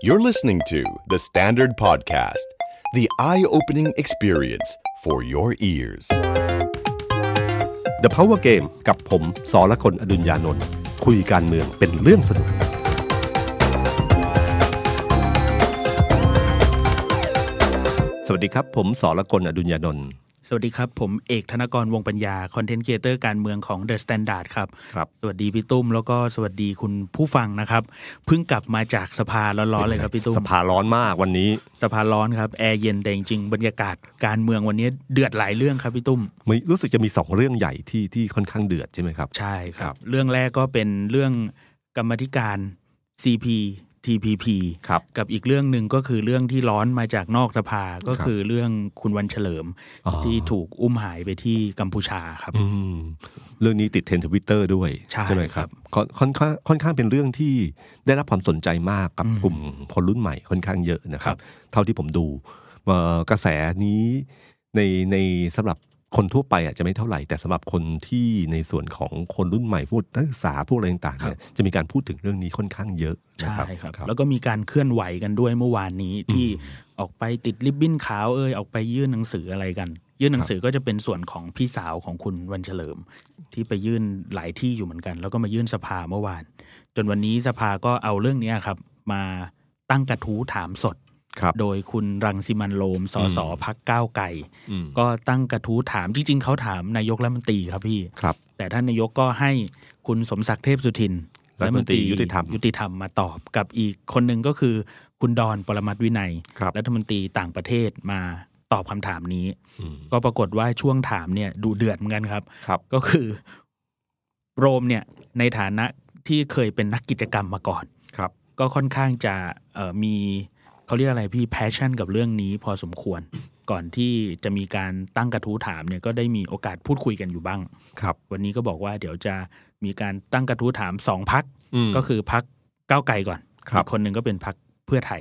You're listening to The Standard Podcast, the eye opening experience for your ears. The Power Game กับผมสอละคนอดุญญานนท์คุยการเมืองเป็นเรื่องสนุก สวัสดีครับผมสอละคนอดุญญานนท์สวัสดีครับผมเอกธนกรวงปัญญาคอนเทนต์ครีเอเตอร์การเมืองของ The Standard ครับครับสวัสดีพี่ตุ้มแล้วก็สวัสดีคุณผู้ฟังนะครับเพิ่งกลับมาจากสภาร้อนๆเลยครับพี่ตุ้มสภาร้อนมากวันนี้สภาร้อนครับแอร์เย็นแต่จริงบรรยากาศการเมืองวันนี้เดือดหลายเรื่องครับพี่ตุ้มมรู้สึกจะมี 2 เรื่องใหญ่ที่ที่ค่อนข้างเดือดใช่ไหมครับใช่ครับเรื่องแรกก็เป็นเรื่องกรรมธิการ CP TPP ครับกับอีกเรื่องหนึ่งก็คือเรื่องที่ร้อนมาจากนอกสภาก็คือเรื่องคุณวันเฉลิมที่ถูกอุ้มหายไปที่กัมพูชาครับเรื่องนี้ติดเทรน์ทวิตเตอร์ด้วย ใช่ไหมครับค่อนข้างค่อนข้างเป็นเรื่องที่ได้รับความสนใจมากกับกลุ่มคนรุ่นใหม่ค่อนข้างเยอะนะครับ เท่าที่ผมดูกระแสนี้ในในสำหรับคนทั่วไปอ่ะจะไม่เท่าไหร่แต่สำหรับคนที่ในส่วนของคนรุ่นใหม่พูดนักศึกษาพวกอะไรต่างๆเนี่ยจะมีการพูดถึงเรื่องนี้ค่อนข้างเยอะใช่ครับรบแล้วก็มีการเคลื่อนไหวกันด้วยเมื่อวานนี้ที่ออกไปติดริบบิ้นขาวเอ่ยออกไปยื่นหนังสืออะไรกัน ยื่นหนังสือก็จะเป็นส่วนของพี่สาวของคุณวันเฉลิม ที่ไปยื่นหลายที่อยู่เหมือนกัน แล้วก็มายื่นสภาเมื่อวาน จนวันนี้สภาก็เอาเรื่องนี้ครับ มาตั้งกระทู้ถามสดโดยคุณรังสิมันโลมสสพักก้าวไก่ ก็ตั้งกระทู้ถาม จริง ๆเขาถามนายกและมนตรีครับพี่ครับแต่ท่านนายกก็ให้คุณสมศักดิ์เทพสุทินและมนตรียุติธรรมยุติธรรมมาตอบกับอีกคนหนึ่งก็คือ คุณดอนปรมัตวินัยรัฐมนตรีต่างประเทศมาตอบคำถามนี้ ก็ปรากฏว่าช่วงถามเนี่ย ดูเดือดเหมือนกันครับรบก็คือโรมเนี่ย ในฐานะที่เคยเป็นนักกิจกรรมมาก่อนครับ ก็ค่อนข้างจะมีเขาเรียกอะไรพี่แพชชั่น กับเรื่องนี้พอสมควรก่อนที่จะมีการตั้งกระทู้ถามเนี่ยก็ได้มีโอกาสพูดคุยกันอยู่บ้าง ครับ วันนี้ก็บอกว่าเดี๋ยวจะมีการตั้งกระทู้ถามสองพักก็คือพักก้าวไกลก่อนคคนหนึ่งก็เป็นพักเพื่อไทย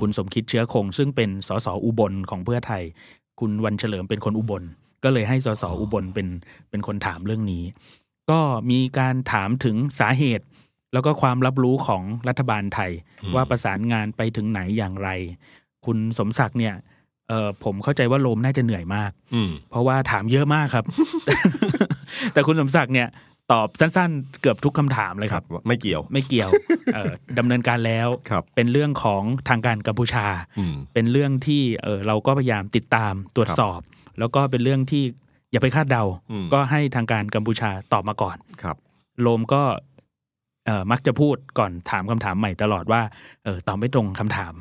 คุณสมคิดเชื้อคง ซึ่งเป็นสสอุบลของเพื่อไทย คุณวันเฉลิมเป็นคนอุบล ก็เลยให้สสอุบลเป็นเป็นคนถามเรื่องนี้ ก็มีการถามถึงสาเหตุแล้วก็ความรับรู้ของรัฐบาลไทยว่าประสานงานไปถึงไหนอย่างไร คุณสมศักดิ์เนี่ยผมเข้าใจว่าโลมน่าจะเหนื่อยมากเพราะว่าถามเยอะมากครับ แต่คุณสมศักดิ์เนี่ยตอบสั้นๆ เกือบทุกคำถามเลยครับไม่เกี่ยว ไม่เกี่ยวดำเนินการแล้วเป็นเรื่องของทางการกัมพูชา เป็นเรื่องที่เราก็พยายามติดตามตรวจสอบ แล้วก็เป็นเรื่องที่อย่าไปคาดเดา ก็ให้ทางการกัมพูชาตอบมาก่อนครับ โลมก็มักจะพูดก่อนถามคำถามใหม่ตลอดว่าเออตอบไม่ตรงคำถาม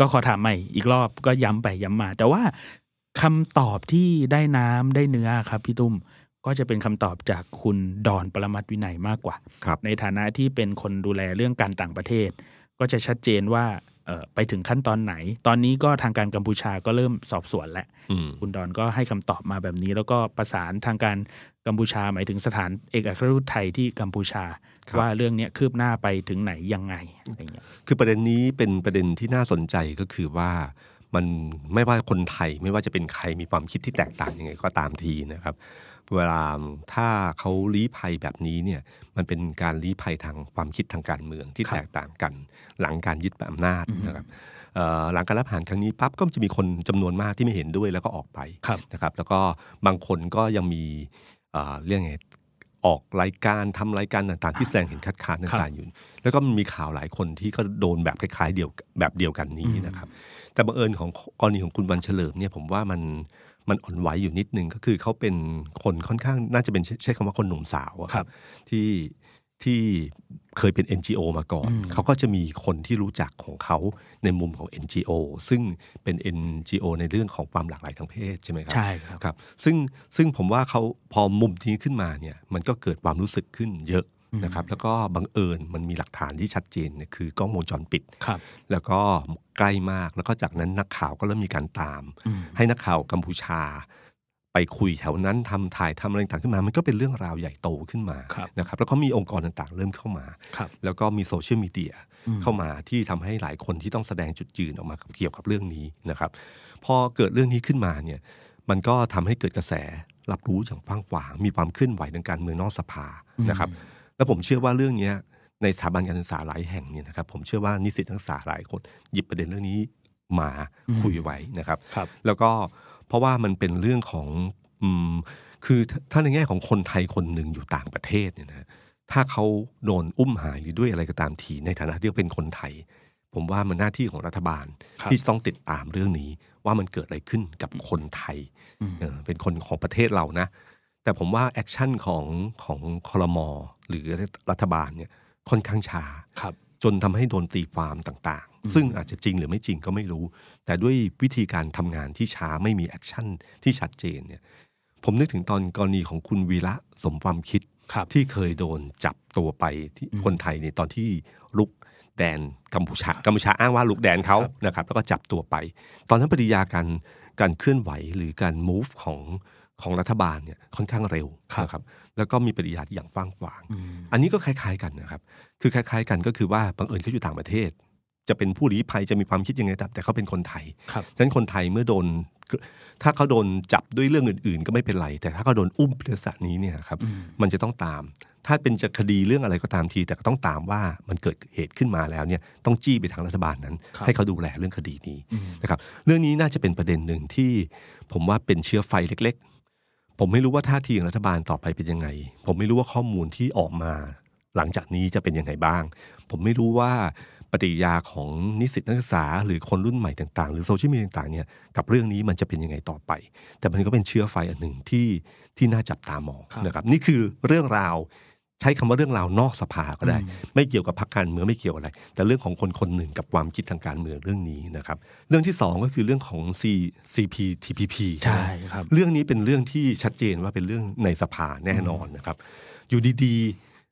ก็ขอถามใหม่อีกรอบก็ย้ำไปย้ำมา แต่ว่าคำตอบที่ได้น้ำได้เนื้อครับ พี่ตุ้มก็จะเป็นคำตอบจากคุณดอนปรมัตวินัยมากกว่าในฐานะที่เป็นคนดูแลเรื่องการต่างประเทศ ก็จะชัดเจนว่าไปถึงขั้นตอนไหน ตอนนี้ก็ทางการกัมพูชาก็เริ่มสอบสวนแล้วคุณดอนก็ให้คำตอบมาแบบนี้ แล้วก็ประสานทางการกัมพูชาหมายถึงสถานเอกอัครราชทูตไทยที่กัมพูชาว่าเรื่องนี้คืบหน้าไปถึงไหนยังไงอะไรเงี้ยคือประเด็นนี้เป็นประเด็นที่น่าสนใจก็คือว่ามันไม่ว่าคนไทยไม่ว่าจะเป็นใครมีความคิดที่แตกต่างยังไง ก็ตามทีนะครับ เวลาถ้าเขาลี้ภัยแบบนี้เนี่ยมันเป็นการลี้ภัยทางความคิดทางการเมืองที่แตกต่างกัน หลังการยึดอำนาจนะครับหลังการรับผ่านครั้งนี้ปั๊บก็จะมีคนจำนวนมากที่ไม่เห็นด้วยแล้วก็ออกไปนะครับ แล้วก็บางคนก็ยังมีเรื่องไงออกรายการทำรายการต่างๆ ที่แสดงเห็นคัดค้านต่างๆอยู่ แล้วก็มีข่าวหลายคนที่ก็โดนแบบคล้าย ๆเดียวแบบเดียวกันนี้นะครับ แต่บังเอิญของกรณีของคุณวันเฉลิมเนี่ยผมว่ามันมันอ่อนไหวอยู่นิดนึงก็คือเขาเป็นคนค่อนข้างน่าจะเป็นใช้คำว่าคนหนุ่มสาวครับ ที่ที่เคยเป็น NGO มาก่อน เขาก็จะมีคนที่รู้จักของเขาในมุมของ NGO ซึ่งเป็น NGO ในเรื่องของความหลากหลายทางเพศใช่ไหมครับใช่ครับครับซึ่งซึ่งผมว่าเขาพอมุมนี้ขึ้นมาเนี่ยมันก็เกิดความรู้สึกขึ้นเยอะนะครับแล้วก็บังเอิญมันมีหลักฐานที่ชัดเจนเนี่ยคือกล้องวงจรปิดครับแล้วก็ใกล้มากแล้วก็จากนั้นนักข่าวก็เริ่มมีการตาม ให้นักข่าวกัมพูชาไปคุยแถวนั้นทำถ่ายทำอะไรต่างขึ้นมา มันก็เป็นเรื่องราวใหญ่โตขึ้นมานะครับแล้วก็มีองค์กรต่างๆเริ่มเข้ามา แล้วก็มีโซเชียลมีเดียเข้ามาที่ทำให้หลายคนที่ต้องแสดงจุดยืนออกมาเกี่ยวกับเรื่องนี้นะครับ พอเกิดเรื่องนี้ขึ้นมาเนี่ยมันก็ทำให้เกิดกระแสรับรู้อย่างกว้างขวาง มีความเคลื่อนไหวทางการเมืองนอกสภานะครับ แล้วผมเชื่อว่าเรื่องนี้ในสถาบันการศึกษาหลายแห่งเนี่ยนะครับผมเชื่อว่านิสิตนักศึกษาหลายคนหยิบประเด็นเรื่องนี้มาคุยไว้นะครับรบแล้วก็ราะว่ามันเป็นเรื่องของอคือถ้าในแง่ของคนไทยคนหนึ่งอยู่ต่างประเทศเนี่ยนะ ถ้าเขาโดนอุ้มหายหรือด้วยอะไรก็ตามทีในฐานะที่เป็นคนไทย ผมว่ามันหน้าที่ของรัฐบาลที่ต้องติดตามเรื่องนี้ว่ามันเกิดอะไรขึ้นกับคนไทย เป็นคนของประเทศเรานะ แต่ผมว่าแอคชั่นของของคลรมอหรือรัฐบาลเนี่ยค่อนข้างช้าจนทำให้โดนตีความต่างซึ่งอาจจะจริงหรือไม่จริงก็ไม่รู้ แต่ด้วยวิธีการทำงานที่ช้าไม่มีแอคชั่นที่ชัดเจนเนี่ยผมนึกถึงตอนกรณีของคุณวีระสมความคิดคที่เคยโดนจับตัวไปที่คนไทยในยตอนที่ลุกแดนกัมพูชากัมพูชาอ้างว่าลุกแดนเขานะครับแล้วก็จับตัวไป ตอนนั้นปฏิยาการการเคลื่อนไหวหรือการ move ของของรัฐบาลเนี่ยค่อนข้างเร็วนะครับแล้วก็มีปฏิยาอย่างกว้างขวาง อันนี้ก็คล้าย ๆกันนะครับคือคล้ายๆ กันก็คือว่าบังเอิญเขาอยู่ต่างประเทศจะเป็นผู้ลี้ภัยจะมีความคิดยังไงแต่เขาเป็นคนไทยฉะนั้นคนไทยเมื่อโดน ถ้าเขาโดนจับด้วยเรื่องอื่นๆ ก็ไม่เป็นไร แต่ถ้าเขาโดนอุ้มเรือสานี้เนี่ยครับ มันจะต้องตาม ถ้าเป็นจะคดีเรื่องอะไรก็ตามที แต่ก็ต้องตามว่ามันเกิดเหตุขึ้นมาแล้วเนี่ยต้องจี้ไปทางรัฐบาลนั้น ให้เขาดูแลเรื่องคดีนี้นะครับ เรื่องนี้น่าจะเป็นประเด็นหนึ่งที่ ผมว่าเป็นเชื้อไฟเล็ก ๆ ผมไม่รู้ว่าท่าทีของรัฐบาลต่อไปเป็นยังไง ผมไม่รู้ว่าข้อมูลที่ออกมาหลังจากนี้จะเป็นยังไงบ้าง ผมไม่รู้ว่าปฏิยาของนิสิตนักศึกษาหรือคนรุ่นใหม่ต่างๆหรือโซเชียลมีเดียต่างๆเนี่ยกับเรื่องนี้มันจะเป็นยังไงต่อไป แต่มันก็เป็นเชื้อไฟอันหนึ่งที่ที่น่าจับตามองนะครับนี่คือเรื่องราวใช้คำว่าเรื่องราวนอกสภาก็ได้ ไม่เกี่ยวกับพรรคการเมืองไม่เกี่ยวอะไร แต่เรื่องของคนคนหนึ่งกับความคิดทางการเมืองเรื่องนี้นะครับเรื่องที่2ก็คือเรื่องของ C CP TPP ใช่ครับเรื่องนี้เป็นเรื่องที่ชัดเจนว่าเป็นเรื่องในสภาแน่นอนนะครับอยู่ดี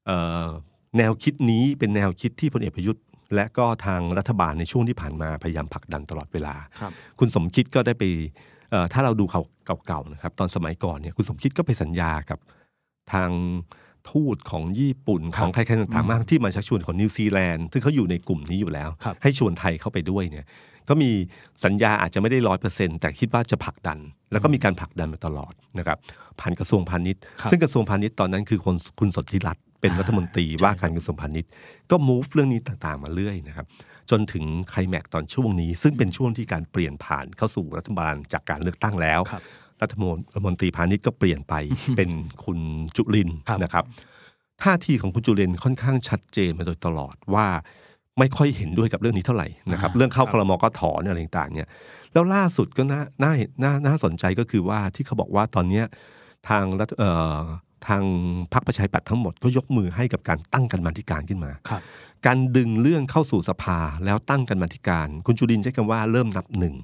ๆแนวคิดนี้เป็นแนวคิดที่พลเอกประยุทธ์และก็ทางรัฐบาลในช่วงที่ผ่านมาพยายามผลักดันตลอดเวลาคคุณสมคิดก็ได้ไป ถ้าเราดูเขาเก่าๆนะครับ ตอนสมัยก่อนเนี่ย คุณสมคิดก็ไปสัญญากับทางทูตของญี่ปุ่น ของใครๆต่างๆมากที่มาชักชวนของนิวซีแลนด์ ซึ่งเขาอยู่ในกลุ่มนี้อยู่แล้ว ให้ชวนไทยเข้าไปด้วยเนี่ย ก็มีสัญญาอาจจะไม่ได้ร้อยเปอร์เซ็นต์แต่คิดว่าจะผลักดัน แล้วก็มีการผลักดันมาตลอดนะครับ ผ่านกระทรวงพาณิชย์ ซึ่งกระทรวงพาณิชย์ตอนนั้น คือคุณสทธิรัตนเป็นรัฐมนตรีว่าการกระทรวงพาณิชย์ ก็มูฟเรื่องนี้ต่างๆ มาเรื่อยนะครับ จนถึงไคลแม็กตอนช่วงนี้ ซึ่งเป็นช่วงที่การเปลี่ยนผ่านเข้าสู่รัฐบาลจากการเลือกตั้งแล้วรัฐมนตรีพาณิชย์ก็เปลี่ยนไปเป็นคุณจุลินนะครับท่าทีของคุณจุลินค่อนข้างชัดเจนมาโดยตลอดว่าไม่ค่อยเห็นด้วยกับเรื่องนี้เท่าไหร่นะครับ เรื่องเข้าคลมก็ถอนอะไรต่างๆเนี่ย แล้วล่าสุดก็น่าน่าน่าสนใจก็คือว่าที่เขาบอกว่าตอนเนี้ทางรัฐทางพรรคประชาธิปัตย์ทั้งหมดก็ยกมือให้กับการตั้งกันมาธิการขึ้นมาการดึงเรื่องเข้าสู่สภาแล้วตั้งกันมาธิการ คุณจุดินใช้คำว่าเริ่มนับหนึ่ง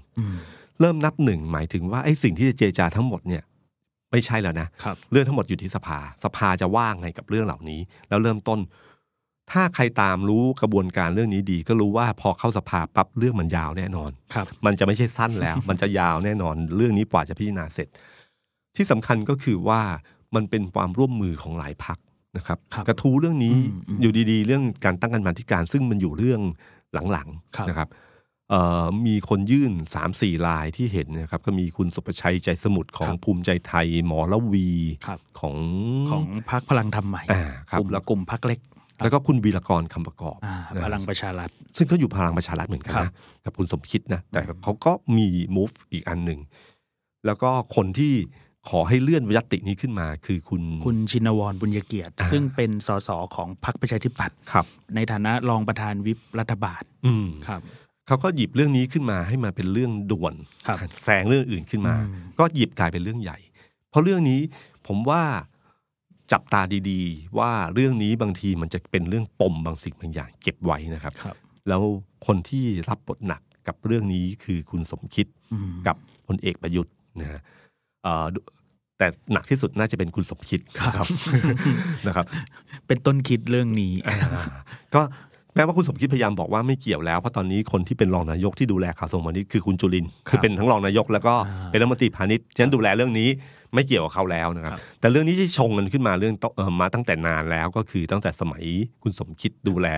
เริ่มนับหนึ่งหมายถึงว่าไอ้สิ่งที่จะเจจาทั้งหมดเนี่ยไม่ใช่แล้วนะรเรื่องทั้งหมดอยู่ที่สภา สภาจะว่างไงกับเรื่องเหล่านี้ แล้วเริ่มต้น ถ้าใครตามรู้กระบวนการเรื่องนี้ดี ก็รู้ว่าพอเข้าสภาปั๊บเรื่องมันยาวแน่นอนมันจะไม่ใช่สั้นแล้ว มันจะยาวแน่นอน เรื่องนี้กว่าจะพิจารณาเสร็จ ที่สำคัญก็คือว่ามันเป็นความร่วมมือของหลายพักนะครับ กระทู้เรื่องนี้อยู่ดีๆเรื่องการตั้งกันมาธิการ ซึ่งมันอยู่เรื่องหลังๆนะครับมีคนยื่น3่ลายที่เห็นนะครับ ก็มีคุณสุประชัยใจสมุทรของภูมิใจไทยหมอละวีของของพักพลังธรรมใหม่กลุ่มละกลุ่มพักเล็ก แล้วก็คุณวีรกรคำประกอบพลังประชารัฐซึ่งก็อยู่พลังประชารัฐเหมือนกันนะกับคุณสมคิดนะแต่เขาก็มีมูฟอีกอันหนึ่งแล้วก็คนที่ขอให้เลื่อนยัตตินี้ขึ้นมา คือคุณคุณชินวรบุญยเกียรติ ซึ่งเป็นสสของพรรคประชาธิปัตย์ในฐานะรองประธานวิปรัฐบาลครับเขาก็หยิบเรื่องนี้ขึ้นมาให้มาเป็นเรื่องด่วนแซงเรื่องอื่นขึ้นมา ก็หยิบกลายเป็นเรื่องใหญ่ เพราะเรื่องนี้ผมว่าจับตาดี ๆ ว่าเรื่องนี้บางทีมันจะเป็นเรื่องปมบางสิ่งบางอย่างเก็บไว้นะครับรบแล้วคนที่รับบทหนักกับเรื่องนี้คือคุณสมคิดกับพลเอกประยุทธ์นะฮะแต่หนักที่สุดน่าจะเป็นคุณสมคิดครับนะครับ เป็นต้นคิดเรื่องนี้ก็แม้ว่าคุณสมคิดพยายามบอกว่าไม่เกี่ยวแล้ว เพราะตอนนี้คนที่เป็นรองนายกที่ดูแลข่าวสงมานี้คือคุณจุลินคือเป็นทั้งรองนายกแล้วก็เป็นรัฐมนตรีพาณิชย์ฉะนั้นดูแลเรื่องนี้ ไม่เกี่ยวกับเขาแล้วนะครับ แต่เรื่องนี้ที่ชงกันขึ้นมาเรื่องมาตั้งแต่นานแล้วก็คือตั้งแต่สมัยคุณสมคิดดูแล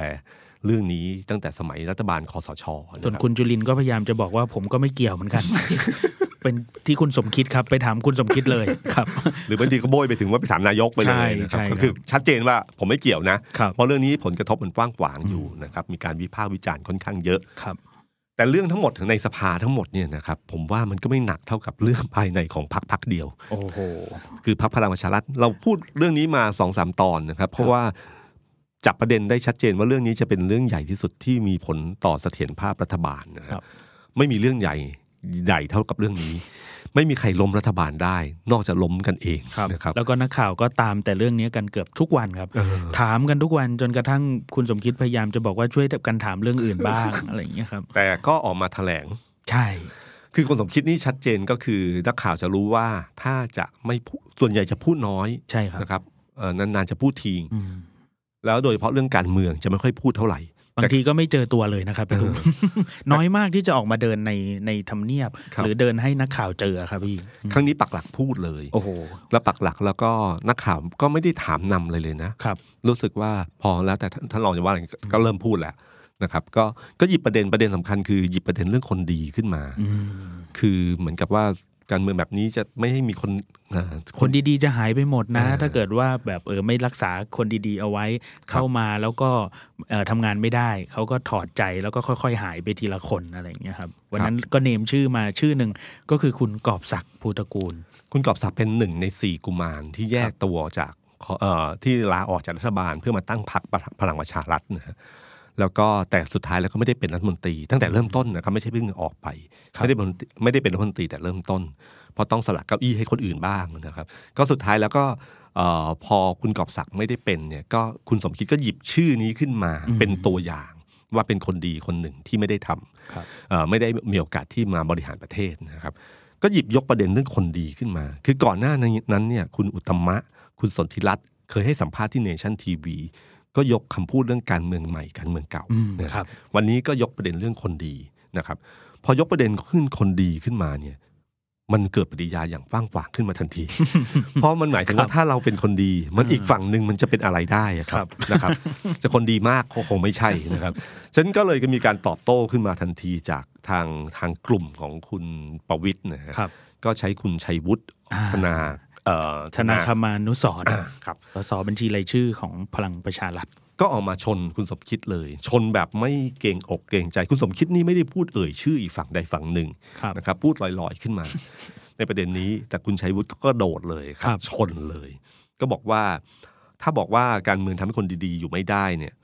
เรื่องนี้ตั้งแต่สมัยรัฐบาลคอสชส่วนคุณจุลินก็พยายามจะบอกว่าผมก็ไม่เกี่ยวเหมือนกันเป็นที่คุณสมคิดครับ ไปถามคุณสมคิดเลยครับ หรือบางทีก็โบยไปถึงว่าไปถามนายกไปเลยนะครับ ก็คือชัดเจนว่าผมไม่เกี่ยวนะ เพราะเรื่องนี้ผลกระทบมันกว้างขวางอยู่นะครับ มีการวิพากษ์วิจารณ์ค่อนข้างเยอะ ครับ แต่เรื่องทั้งหมดในสภาทั้งหมดเนี่ยนะครับ ผมว่ามันก็ไม่หนักเท่ากับเรื่องภายในของพรรคพรรคเดียว โอ้โห คือพรรคพลังประชารัฐ เราพูดเรื่องนี้มาสองสามตอนนะครับ เพราะว่าจับประเด็นได้ชัดเจน ว่าเรื่องนี้จะเป็นเรื่องใหญ่ที่สุดที่มีผลต่อเสถียรภาพรัฐบาลนะครับ ไม่มีเรื่องใหญ่ใหญ่เท่ากับเรื่องนี้ ไม่มีใครล้มรัฐบาลได้นอกจากล้มกันเองนะครับแล้วก็นักข่าวก็ตามแต่เรื่องนี้กันเกือบทุกวันครับถามกันทุกวันจนกระทั่งคุณสมคิดพยายามจะบอกว่าช่วยกันถามเรื่องอื่นบ้างอะไรอย่างเงี้ยครับแต่ก็ออกมาแถลงใช่ คือคนสมคิดนี่ชัดเจนก็คือนักข่าวจะรู้ว่าถ้าจะไม่ส่วนใหญ่จะพูดน้อยใช่ครับนะครับนานๆจะพูดทีแล้วโดยเฉพาะเรื่องการเมืองจะไม่ค่อยพูดเท่าไหร่บางทีก็ไม่เจอตัวเลยนะครับพี่ตุ้มน้อยมากที่จะออกมาเดินในในทำเนียบ หรือเดินให้นักข่าวเจอครับพี่ครั้งนี้ปักหลักพูดเลย โอ้โหแล้วปักหลักแล้วก็นักข่าวก็ไม่ได้ถามนำเลยเลยนะครับ รู้สึกว่าพอแล้วแต่ท่านรองจะว่าอะไรก็เริ่มพูดแหละนะครับ ก็ก็หยิบประเด็นประเด็นสำคัญคือหยิบประเด็นเรื่องคนดีขึ้นมาคือเหมือนกับว่าการเมืองแบบนี้จะไม่ให้มีคน คนดีๆ จะหายไปหมดนะ ถ้าเกิดว่าแบบเออไม่รักษาคนดีๆ เอาไว้เข้ามาแล้วก็ทำงานไม่ได้เขาก็ถอดใจแล้วก็ค่อย ๆ หายไปทีละคนอะไรอย่างเงี้ยครับวันนั้นก็เนมชื่อมาชื่อหนึ่งก็คือคุณกอบศักดิ์ภูตระกูล คุณกอบศักดิ์เป็นหนึ่งในสี่กุมารที่แยกตัวจากที่ลาออกจากรัฐบาลเพื่อมาตั้งพรรคพลังประชารัฐนะครับแล้วก็แต่สุดท้ายแล้วก็ไม่ได้เป็นรัฐมนตรี ตั้งแต่เริ่มต้นนะครับไม่ใช่เพิ่งออกไป ไม่ได้ไม่ได้เป็นรัฐมนตรีแต่เริ่มต้น เพราะต้องสลักเก้าอี้ให้คนอื่นบ้างนะครับก็สุดท้ายแล้วก็พอคุณกอบศักดิ์ไม่ได้เป็นเนี่ยก็คุณสมคิดก็หยิบชื่อนี้ขึ้นมา เป็นตัวอย่างว่าเป็นคนดีคนหนึ่งที่ไม่ได้ทำไม่ได้มีโอกาสที่มาบริหารประเทศนะครับ ก็หยิบยกประเด็นเรื่องคนดีขึ้นมา คือก่อนหน้านั้นเนี่ยคุณอุตมะ คุณสนธิรัตน์เคยให้สัมภาษณ์ที่เนชั่นทีวีก็ยกคำพูดเรื่องการเมืองใหม่การเมืองเก่านะครับ วันนี้ก็ยกประเด็นเรื่องคนดีนะครับ พอยกประเด็นขึ้นคนดีขึ้นมาเนี่ยมันเกิดปฏิยาอย่างกว้างกวางขึ้นมาทันที เพราะมันหมายถึงว่าถ้าเราเป็นคนดี มันอีกฝั่งหนึ่งมันจะเป็นอะไรได้อะครับนะครับ จะคนดีมากคงไม่ใช่นะครับฉันก็เลยก็มีการตอบโต้ขึ้นมาทันทีจากทางทางกลุ่มของคุณประวิทย์นะครับก็ใช้คุณชัยวุฒิพนาธนาคมานุสรครับสสบัญชีรายชื่อของพลังประชารัฐ ก็ออกมาชนคุณสมคิดเลย ชนแบบไม่เกรงอกเกรงใจ คุณสมคิดนี่ไม่ได้พูดเอ่ยชื่ออีกฝั่งใดฝั่งหนึ่งนะครับ พูดลอยๆขึ้นมาในประเด็นนี้ แต่คุณชัยวุฒิก็โดดเลยครับชนเลย ก็บอกว่าถ้าบอกว่าการเมืองทำให้คนดีๆอยู่ไม่ได้เนี่ย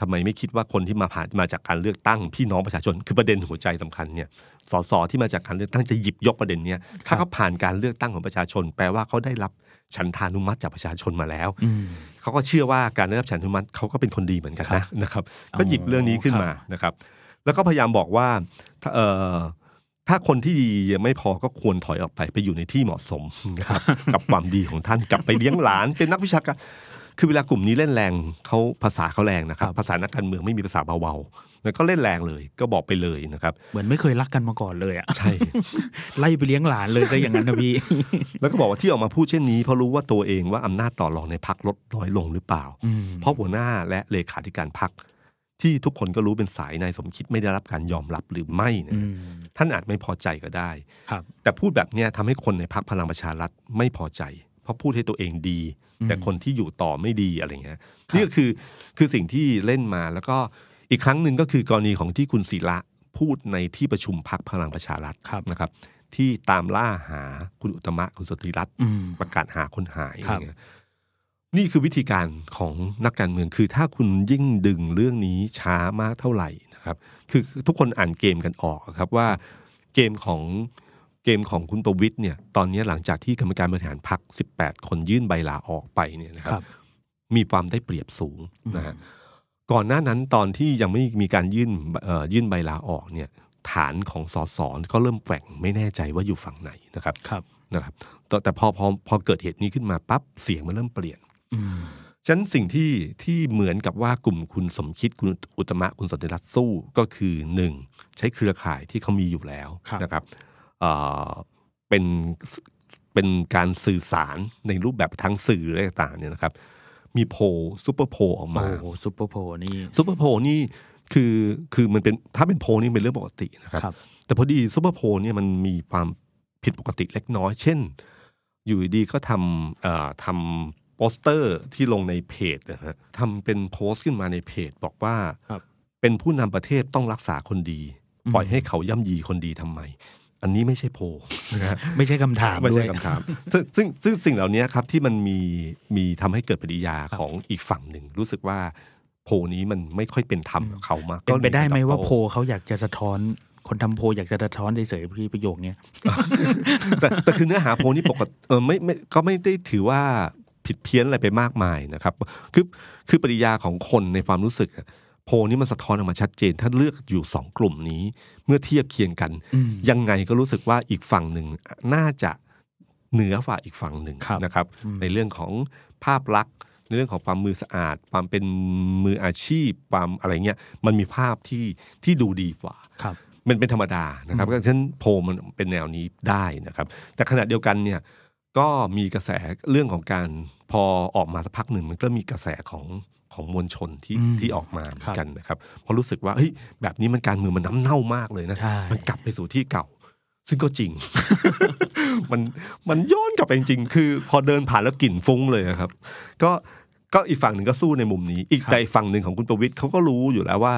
ทำไมไม่คิดว่าคนที่มาผ่านมาจากการเลือกตั้งพี่น้องประชาชนคือประเด็นหัวใจสำคัญเนี่ย สสที่มาจากการเลือกตั้งจะหยิบยกประเด็นเนี้ยถ้าเขาผ่านการเลือกตั้งของประชาชน แปลว่าเขาได้รับฉันทานุมัติจากประชาชนมาแล้วเขาก็เชื่อว่าการได้รับฉันทานุมัติเขาก็เป็นคนดีเหมือนกันนะนะครับก็หยิบเรื่องนี้ขึ้นมานะครับ แล้วก็พยายามบอกว่าเถ้าคนที่ดียังไม่พอก็ควรถอยออกไปไปอยู่ในที่เหมาะสมนะครับกับความดีของท่านกลับไปเลี้ยงหลานเป็นนักวิชาการคือเวลากลุ่มนี้เล่นแรงเขาภาษาเขาแรงนะครับ ภาษานักการเมืองไม่มีภาษาเบาๆแล้วก็เล่นแรงเลย ก็บอกไปเลยนะครับ เหมือนไม่เคยรักกันมาก่อนเลยอ่ะใช่ไล่ไปเลี้ยงหลานเลยก็อย่างนั้นนะพี่แล้วก็บอกว่า ที่ออกมาพูดเช่นนี้ เพราะรู้ว่าตัวเองว่าอำนาจต่อรองในพักลดน้อยลงหรือเปล่าเพราะหัวหน้าและเลขาธิการพักที่ทุกคนก็รู้เป็นสายนายสมคิดไม่ได้รับการยอมรับหรือไม่นะท่านอาจไม่พอใจก็ได้แต่พูดแบบนี้ทำให้คนในพักพลังประชารัฐไม่พอใจ เพราะพูดให้ตัวเองดีแต่คนที่อยู่ต่อไม่ดีอะไรเงี้ยนี่ก็คือคือสิ่งที่เล่นมาแล้วก็อีกครั้งหนึ่งก็คือกรณีของที่คุณศิระพูดในที่ประชุมพักพลังประชารัฐนะครับ ที่ตามล่าหาคุณอุตมะคุณสติรัตน์ประกาศหาคนหายอะไรเงี้ยนี่คือวิธีการของนักการเมืองคือ ถ้าคุณยิ่งดึงเรื่องนี้ช้ามากเท่าไหร่นะครับ คือทุกคนอ่านเกมกันออกครับว่าเกมของเกมของคุณประวิทย์เนี่ย ตอนนี้หลังจากที่กรรมการบริหารพรรค18 คนยื่นใบลาออกไปเนี่ยนะครับ มีความได้เปรียบสูงนะฮะก่อนหน้านั้นตอนที่ยังไม่มีการยื่นยื่นใบลาออก เนี่ย ฐานของสอสอก็เริ่มแฝงไม่แน่ใจว่าอยู่ฝั่งไหนนะครับรบนะครับ แต่พอพอพอเกิดเหตุนี้ขึ้นมาปั๊บเสียงมันเริ่มเปลี่ยนฉันสิ่งที่ที่เหมือนกับว่ากลุ่มคุณสมคิดคุณอุตมะคุณสันติรัตน์สู้ก็คือหนึ่งใช้เครือข่ายที่เขามีอยู่แล้วนะครับเป็นเป็นการสื่อสารในรูปแบบทั้งสื่อละต่างเนี่ยนะครับ มีโพซูเปอร์โพออกมาโอ้ซูเปอร์โพนี่ซูเปอร์โพนี่คือคือมันเป็นถ้าเป็นโพนี่เป็นเรื่องปกตินะครับรบแต่พอดีซูเปอร์โพเนี่ยมันมีความผิดปกติเล็กน้อย เช่น อยู่ดีก็ทำทำโปสเตอร์ที่ลงในเพจนะฮะทำเป็นโพสต์ขึ้นมาในเพจ บอกว่าเป็นผู้นำประเทศต้องรักษาคนดี ปล่อยให้เขาย่ำยีคนดีทำไมอันนี้ไม่ใช่โพไม่ใช่คำถามไม่ใช่คำถามซึ่งซึ่งสิ่งเหล่านี้ครับที่มันมีมีทำให้เกิดปฏิยาของอีกฝั่งหนึ่งรู้สึกว่า โพนี้มันไม่ค่อยเป็นธรรมเขามากเป็นไปได้ไหมว่าโพเขาอยากจะสะท้อนคนทำโพอยากจะสะท้อนใเสยพี่ประโยคนี้แต่แต่คือเนื้อหาโพนี้ปกติเออไม่ไม่ก็ไม่ได้ถือว่าผิดเพี้ยนอะไรไปมากมายนะครับคือคือปริยาของคนในความรู้สึกโพนี้มันสะท้อนออกมาชัดเจน ถ้าเลือกอยู่สองกลุ่มนี้เมื่อเทียบเคียงกัน ยังไงก็รู้สึกว่าอีกฝั่งหนึ่งน่าจะ เหนือกว่าอีกฝั่งหนึ่งนะครับ ในเรื่องของภาพลักษณ์ ในเรื่องของความมือสะอาด ความเป็นมืออาชีพความอะไรเงี้ยมันมีภาพที่ ที่ดูดีกว่ามันเป็นธรรมดานะครับฉะนั้นโพมันเป็นแนวนี้ได้นะครับ แต่ขณะเดียวกันเนี่ยก็มีกระแสเรื่องของการพอออกมาสักพักหนึ่งมันก็มีกระแสของของมวลชน ที่ที่ออกมากันนะครับเพราะรู้สึกว่าเฮ้ยแบบนี้มันการเมืองมันน้ำเน่ามากเลยนะมันกลับไปสู่ที่เก่า ซึ่งก็จริง มันมันย้อนกลับไปจริง คือ พอเดินผ่านแล้วกลิ่นฟุ้งเลยนะครับ ก็ก็อีกฝั่งหนึ่งก็สู้ในมุมนี้ อีกใดฝั่งหนึ่งของคุณประวิทย์เขาก็รู้อยู่แล้วว่า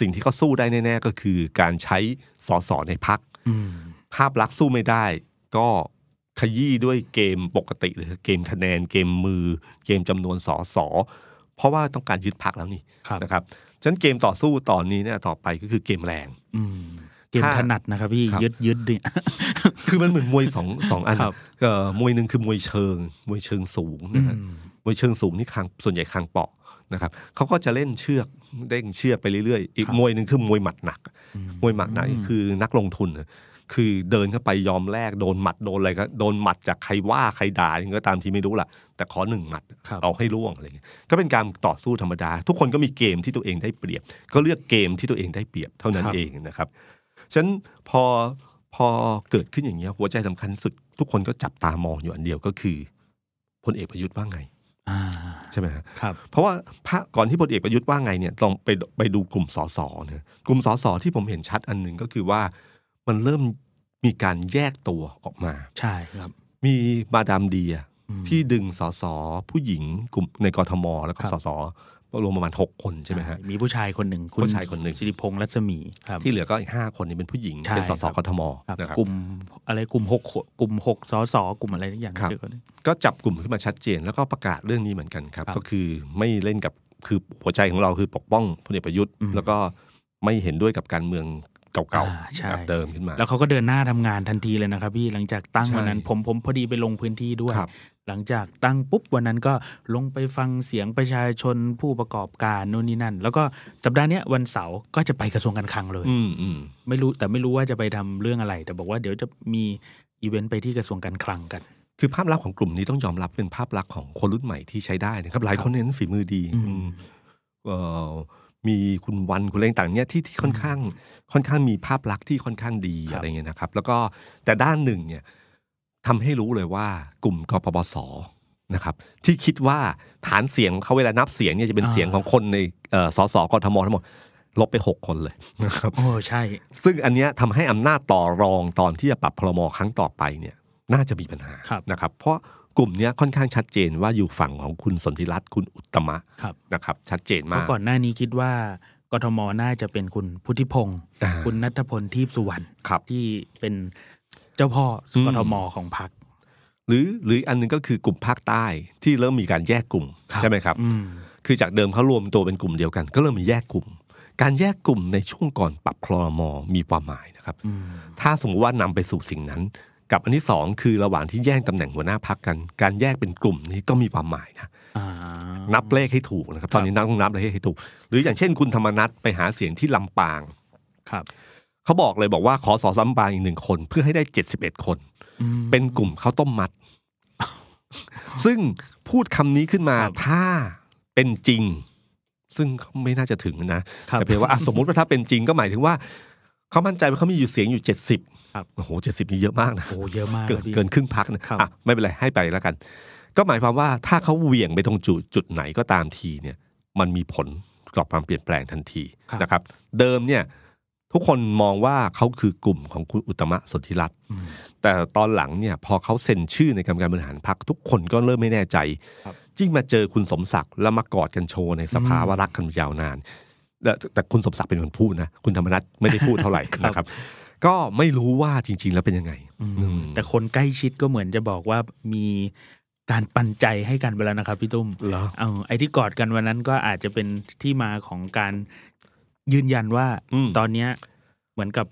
สิ่งที่เขาสู้ได้แน่ๆก็คือ การใช้สอสอในพักภาพลักษณ์สู้ไม่ได้ ก็ขยี้ด้วยเกมปกติหรือเกมคะแนน เกมมือ เกมจำนวนสอสอเพราะว่า ต้องการยึดพักแล้วนี่นะครับฉันเกมต่อสู้ตอนนี้เนี่ยต่อไปก็คือเกมแรงเกมถนัดนะครับ พี่ยึดยึดเนี่ยคือมันเหมือนมวยสองสองอันมวยหนึ่งคือมวยเชิง มวยเชิงสูงนะครับมวยเชิงสูงนี่คางส่วนใหญ่คางเปาะนะครับเขาก็จะเล่นเชือกเด้งเชือกไปเรื่อยๆอีกมวยหนึ่งคือมวยหมัดหนัก มวยหมัดหนักคือนักลงทุนคือเดินเข้าไป ยอมแลกโดนหมัดโดนอะไรก็โดนหมัดจากใครว่าใครด่ายงก็ตามที่ไม่รู้ล่ะ แต่ขอหนึ่งหมัดเอาให้ร่วงอะไรเงี้ยก็เป็นการต่อสู้ธรรมดา ทุกคนก็มีเกมที่ตัวเองได้เปรียบ ก็เลือกเกมที่ตัวเองได้เปรียบเท่านั้นเองนะครับฉะนั้นพอพอเกิดขึ้นอย่างเงี้ยหัวใจสำคัญสุดทุกคนก็จับตามองอยู่อันเดียวก็คือพลเอกประยุทธ์ว่าไงใช่ไหมครับ เพราะว่าพระก่อนที่พลเอกประยุทธ์ว่าไงเนี่ยลองไปไปดูกลุ่มสสเนี่ยกลุ่มสสที่ผมเห็นชัดอันหนึ่งก็คือว่ามันเริ่มมีการแยกตัวออกมา ใช่ครับ มีมาดามเดียที่ดึงสสผู้หญิง กลุ่มในกรทม แล้วก็สสรวมประมาณ 6 คนใช่ไหมฮะ มีผู้ชายคนหนึ่ง ผู้ชายคนหนึ่ง สิริพงษ์รัศมี ที่เหลือก็อีกห้าคนนี่เป็นผู้หญิง เป็นสสกรทมนะครับ กลุ่มอะไรกลุ่มหกกลุ่มหกสสกลุ่มอะไรทุกอย่างก็จับกลุ่มขึ้นมาชัดเจนแล้วก็ประกาศเรื่องนี้เหมือนกันครับ ก็คือไม่เล่นกับคือหัวใจของเราคือปกป้องพลเอกประยุทธ์แล้วก็ไม่เห็นด้วยกับการเมืองเก่าๆแบบเดิมขึ้นมา แล้วเขาก็เดินหน้าทำงานทันทีเลยนะครับพี่หลังจากตั้งวันนั้นผมผมพอดีไปลงพื้นที่ด้วยหลังจากตั้งปุ๊บวันนั้นก็ลงไปฟังเสียงประชาชนผู้ประกอบการโน่นนี่นั่น แล้วก็สัปดาห์นี้วันเสาร์ก็จะไปกระทรวงการคลังเลยไม่รู้แต่ไม่รู้ว่าจะไปทำเรื่องอะไร แต่บอกว่าเดี๋ยวจะมีอีเวนต์ไปที่กระทรวงการคลังกัน คือภาพลักษณ์ของกลุ่มนี้ต้องยอมรับเป็นภาพลักษณ์ของคนรุ่นใหม่ที่ใช้ได้นะครับหลายคนเน้นฝีมือดีมีคุณวันคุณเล่งต่างเนี่ยที่ที่ค่อนข้างค่อนข้างมีภาพลักษณ์ที่ค่อนข้างดีอะไรเงี้ยนะครับ แล้วก็แต่ด้านหนึ่งเนี่ยทำให้รู้เลยว่ากลุ่มกปปสนะครับ ที่คิดว่าฐานเสียงเขาเวลานับเสียงเนี่ยจะเป็นเสียงของคนในสสกทมทั้งหมดลบไปหกคนเลยนะครับโอ้ใช่ ซึ่งอันเนี้ยทำให้อำนาจต่อรองตอนที่จะปรับพรมครั้งต่อไปเนี่ย น่าจะมีปัญหานะครับ เพราะกลุ่มนี้ค่อนข้างชัดเจนว่าอยู่ฝั่งของคุณสนธิรัตน์คุณอุตมะนะครับ ชัดเจนมากก่อนหน้านี้คิดว่า กทมน่าจะเป็นคุณพุทธิพงศ์คุณนัทพลทีพสุวรรณที่เป็นเจ้าพ่อกทมของพรรคหรือหรืออันนึงก็คือกลุ่มภาคใต้ที่เริ่มมีการแยกกลุ่มใช่ไหมครับคือจากเดิมเขารวมตัวเป็นกลุ่มเดียวกันก็เริ่มมีแยกกลุ่ม การแยกกลุ่มในช่วงก่อนปรับคลอรมอมีความหมายนะครับ ถ้าสมมติว่านำไปสู่สิ่งนั้นกับอันที่สองคือระหว่างที่แย่งตำแหน่งหัวหน้าพักกันการแยกเป็นกลุ่มนี้ก็มีความหมายนะนับเลขให้ถูกนะครับตอนนี้นับต้องนับเลขให้ถูก หรืออย่างเช่นคุณธรรมนัทไปหาเสียงที่ลำปางครับเขาบอกเลยบอกว่า ขอสอสลำปางอีกหนึ่งคนเพื่อให้ได้เจ็ดสิบเอ็ดคนเป็นกลุ่มเขาต้มมัด ซึ่งพูดคำนี้ขึ้นมาถ้าเป็นจริง ซึ่งไม่น่าจะถึงนะแต่เพียงว่าสมมุติว่าถ้าเป็นจริงก็หมายถึงว่าเขามั่นใจว่าเขามีอยู่เสียงอยู่ 70ครับ โอ้โหเจ็ดสิบนี่เยอะมากนะ โอ้เยอะมาก เกินเกินครึ่งพักนะ อ่ะ ไม่เป็นไร ให้ไปแล้วกัน ก็หมายความว่าถ้าเขาเหวี่ยงไปตรงจุดจุดไหนก็ตามทีเนี่ย มันมีผลต่บความเปลี่ยนแปลงทันทีนะครับ เดิมเนี่ยทุกคนมองว่าเขาคือกลุ่มของคุณอุตมะสนธิรัตน์ แต่ตอนหลังเนี่ยพอเขาเซ็นชื่อในกรรมการบริหารพัก ทุกคนก็เริ่มไม่แน่ใจจิ้งมาเจอคุณสมศักดิ์แล้วมากอดกันโชว์ในสภาวะรักกันยาวนานแต่คุณสมศักดิ์เป็นคนพูดนะ คุณธรรมนัฐไม่ได้พูดเท่าไหร่นะครับ ก็ไม่รู้ว่าจริงๆแล้วเป็นยังไงแต่คนใกล้ชิดก็เหมือนจะบอกว่ามีการปันใจให้กันไปแล้วนะครับพี่ตุ้มเอาไอ้ที่กอดกันวันนั้นก็อาจจะเป็นที่มาของการยืนยันว่า ตอนเนี้ยเหมือนกับ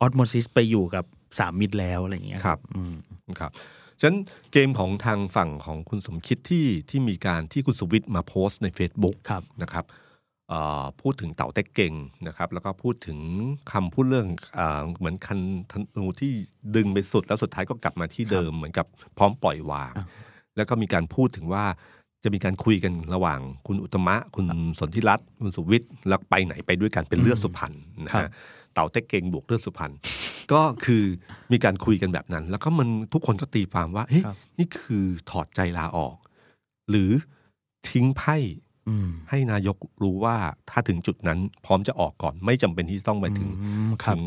ออสโมซิสไปอยู่กับสามมิตรแล้วอะไรอย่างเงี้ยครับ อืครับฉะนั้นเกมของทางฝั่งของคุณสมคิดที่ที่มีการที่คุณสวิตมาโพสต์ใน Facebook นะครับพูดถึงเต่าเต็กเก่งนะครับแล้วก็พูดถึงคำพูดเรื่องอเหมือนคันธนูที่ดึงไปสุด แล้วสุดท้ายก็กลับมาที่เดิมเหมือนกับพร้อมปล่อยวาง แล้วก็มีการพูดถึงว่าจะมีการคุยกันระหว่างคุณอุตมะ คุณสนธิรัตน์คุณสุวิทย์ แล้วไปไหนไปด้วยกันเป็นเลือดสุพรรณนะฮะเต่าเต็กเก่งบวกเลือดสุพรรณก็คือมีการคุยกันแบบนั้น แล้วก็มันทุกคนก็ตีความว่าเฮ้ยนี่คือถอดใจลาออก หรือทิ้งไพ่ให้นายกรู้ว่าถ้าถึงจุดนั้น พร้อมจะออกก่อนไม่จำเป็นที่ต้องไปถึงถึง